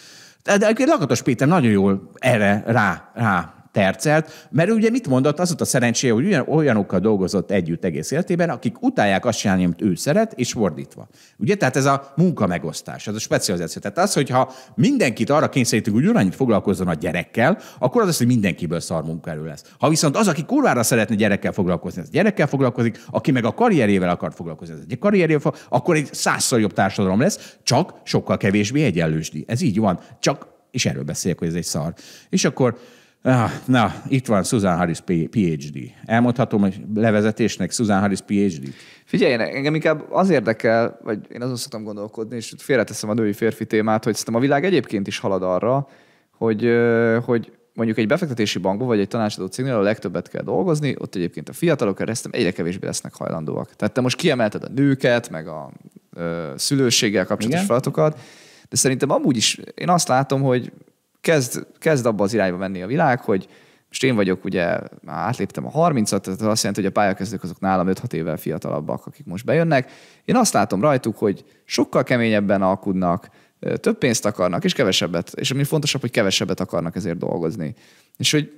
De Lakatos Péter nagyon jól erre rá, rá tercelt, mert ugye mit mondott, az ott a szerencséje, hogy ugyan, olyanokkal dolgozott együtt egész életében, akik utálják azt csinálni, amit ő szeret, és fordítva. Ugye, tehát ez a munka megosztás, ez a specializáció. Tehát az, hogyha mindenkit arra kényszerítünk, hogy ugyanannyit foglalkozzon a gyerekkel, akkor az az, hogy mindenkiből szar munkaerő lesz. Ha viszont az, aki kurvára szeretne gyerekkel foglalkozni, az gyerekkel foglalkozik, aki meg a karrierével akar foglalkozni, az egy karrierjével, akkor egy százszor jobb társadalom lesz, csak sokkal kevésbé egyenlősdi. Ez így van. Csak és erről beszélek, hogy ez egy szar. És akkor Na, ah, na, itt van Susan Harris PhD. Elmondhatom, hogy levezetésnek Susan Harris PhD. Figyelj, engem inkább az érdekel, vagy én azon szoktam gondolkodni, és félreteszem a női férfi témát, hogy szerintem a világ egyébként is halad arra, hogy, hogy mondjuk egy befektetési bankban vagy egy tanácsadó cégnél a legtöbbet kell dolgozni, ott egyébként a fiatalok keresztem egyre kevésbé lesznek hajlandóak. Tehát te most kiemelted a nőket, meg a ö, szülőséggel kapcsolatos feladatokat, de szerintem amúgy is én azt látom, hogy kezd, kezd abba az irányba menni a világ, hogy most én vagyok, ugye már átléptem a 30-at, tehát azt jelenti, hogy a pályakezdők azok nálam 5-6 évvel fiatalabbak, akik most bejönnek. Én azt látom rajtuk, hogy sokkal keményebben alkudnak, több pénzt akarnak, és kevesebbet. És ami fontosabb, hogy kevesebbet akarnak ezért dolgozni. És hogy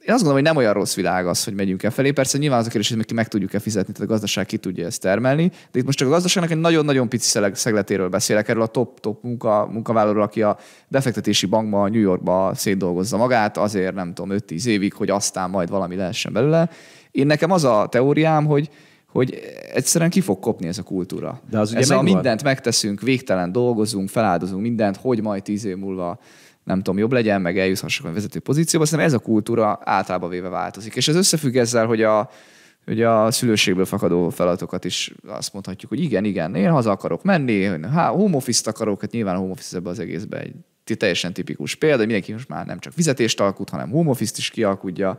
én azt gondolom, hogy nem olyan rossz világ az, hogy megyünk el felé. Persze nyilván az a kérdés, hogy meg tudjuk-e fizetni, tehát a gazdaság ki tudja ezt termelni. De itt most csak a gazdaságnak egy nagyon-nagyon pici szegletéről beszélek, erről a top-top munka, munkavállalóról, aki a befektetési bankba, New Yorkba szétdolgozza magát, azért nem tudom, 5-10 évig, hogy aztán majd valami lehessen belőle. Én nekem az a teóriám, hogy hogy egyszerűen ki fog kopni ez a kultúra. De az ugye ez a mindent megteszünk, végtelen dolgozunk, feláldozunk mindent, hogy majd tíz év múlva nem tudom, jobb legyen, meg eljuthassak a vezető pozícióba. Szerintem ez a kultúra általában véve változik. És ez összefügg ezzel, hogy a, hogy a szülőségből fakadó feladatokat is azt mondhatjuk, hogy igen, igen, én haza akarok menni, há, home office akarok, hát nyilván a home office az egészbe egy teljesen tipikus példa, hogy mindenki most már nem csak fizetést alkut, hanem home office-t is kialkudja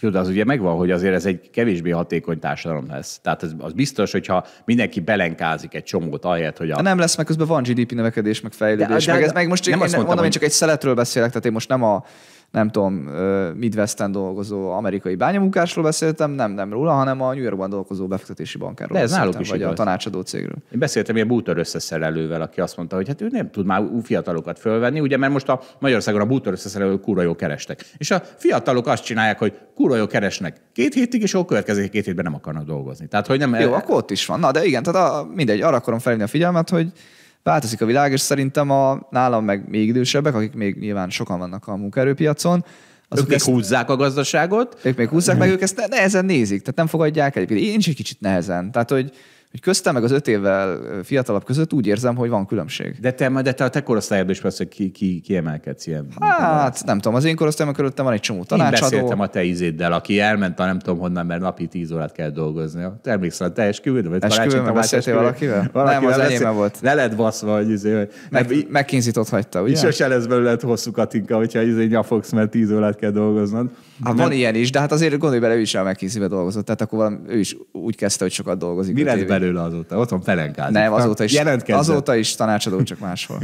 jó, de az ugye megvan, hogy azért ez egy kevésbé hatékony társadalom lesz. Tehát ez, az biztos, hogyha mindenki belenkázik egy csomót, ahelyett, hogy a... nem lesz, meg közben van GDP növekedés, meg fejlődés, de, de, meg ez meg most nem én azt mondtam, mondom, hogy... én csak egy szeletről beszélek, tehát én most nem a nem tudom, Midwesten dolgozó amerikai bányamunkásról beszéltem, nem, nem róla, hanem a New Yorkban dolgozó befektetési bankáról. De ez náluk is vagy igaz. a tanácsadó cégről. Én beszéltem ilyen bútor összeszerelővel, aki azt mondta, hogy hát ő nem tud már fiatalokat fölvenni, ugye, mert most a Magyarországon a bútor összeszerelő kurva jó kerestek. És a fiatalok azt csinálják, hogy kurva jó keresnek két hétig, és a következő két hétben nem akarnak dolgozni. Tehát, hogy nem... Jó, el... akkor ott is van. Na, de igen, tehát a, mindegy, arra akarom felhívni a figyelmet, hogy változik a világ, és szerintem a nálam meg még idősebbek, akik még nyilván sokan vannak a munkaerőpiacon, azok ők még ezt, húzzák a gazdaságot. Ők még húzzák, meg mhm. ők ezt nehezen nézik, tehát nem fogadják egyébként. Én is egy kicsit nehezen. Tehát, hogy hogy köztem meg az öt évvel fiatalabb között úgy érzem, hogy van különbség. De te, de te a te korosztályodban is persze ki, ki, kiemelkedsz ilyen. Hát nem tudom, az én korosztályom körülöttem van egy csomó tanácsadó. Én beszéltem a te izéddel, aki elment, a nem tudom honnan, mert napi tíz órát kell dolgozni. Te emlékszel, te esküvőd? Vagy esküvőben beszéltél valakivel? valakivel? Nem, az enyém volt. Le lett baszva, hogy izé, Meg, hagyta, ugye? És sose lesz belőled hosszú katinka, hogyha izé nyafogsz, mert tíz órát kell dolgoznod. Hát van ilyen is, de hát azért gondolj bele, ő is a dolgozott, tehát akkor valami, ő is úgy kezdte, hogy sokat dolgozik. Mi lett belőle azóta? Otthon pelenkázik. Nem, azóta is, azóta is tanácsadó, csak máshol.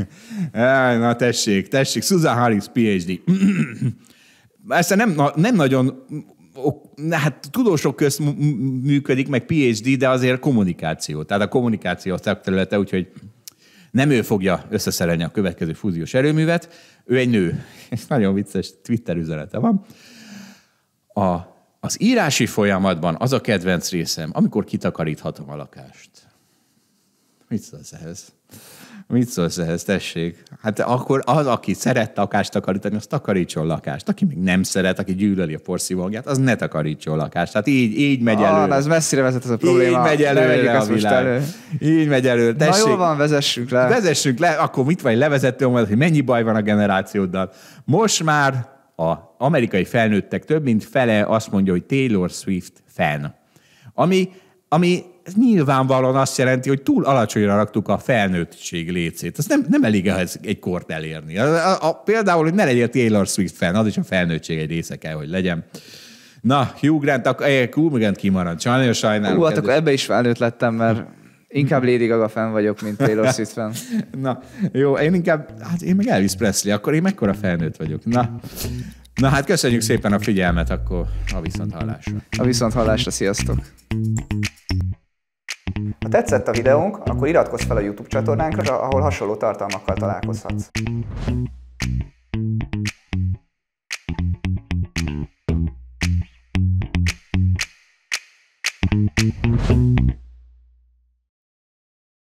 [LAUGHS] Na tessék, tessék, Susan Harris, PhD. [CLEARS THROAT] Ezt nem, nem nagyon hát tudósok közt működik, meg PhD, de azért kommunikáció. Tehát a kommunikáció a területe, úgyhogy nem ő fogja összeszerelni a következő fúziós erőművet, ő egy nő. Ez [LAUGHS] nagyon vicces Twitter üzenete van. A, az írási folyamatban az a kedvenc részem, amikor kitakaríthatom a lakást. Mit szólsz ehhez? Mit szólsz ehhez, tessék? Hát akkor az, aki szeret lakást takarítani, az takarítson lakást. Aki még nem szeret, aki gyűlöli a porszívógját, az ne takarítson lakást. Tehát így, így megy ah, előre. Ez messzire vezet ez a probléma. Így megy előre a világ. Elő. Így megy előre. Tessék. Na jó van, vezessünk le. Vezessünk le, akkor mit vagy levezető, hogy mennyi baj van a generációddal. Most már a amerikai felnőttek több mint fele azt mondja, hogy Taylor Swift fan. Ami, ami nyilvánvalóan azt jelenti, hogy túl alacsonyra raktuk a felnőttség lécét. Ez nem, nem elég ehhez egy kort elérni. A, a, a, például, hogy ne legyél Taylor Swift fan, az is a felnőttség egy része kell, hogy legyen. Na, Hugh Grant, akkor eh, Hugh Grant kimarad, Sajnálom, sajnálom. Hú, hát akkor ebbe is felnőtt lettem, mert Inkább Lady Gaga fan vagyok, mint Taylor Swift fan. [LAUGHS] Na, jó, én inkább, hát én meg Elvis Presley, akkor én mekkora felnőtt vagyok. Na, na hát köszönjük szépen a figyelmet, akkor a viszont hallásra. A viszont hallásra, sziasztok! Ha tetszett a videónk, akkor iratkozz fel a YouTube csatornánkra, ahol hasonló tartalmakkal találkozhatsz.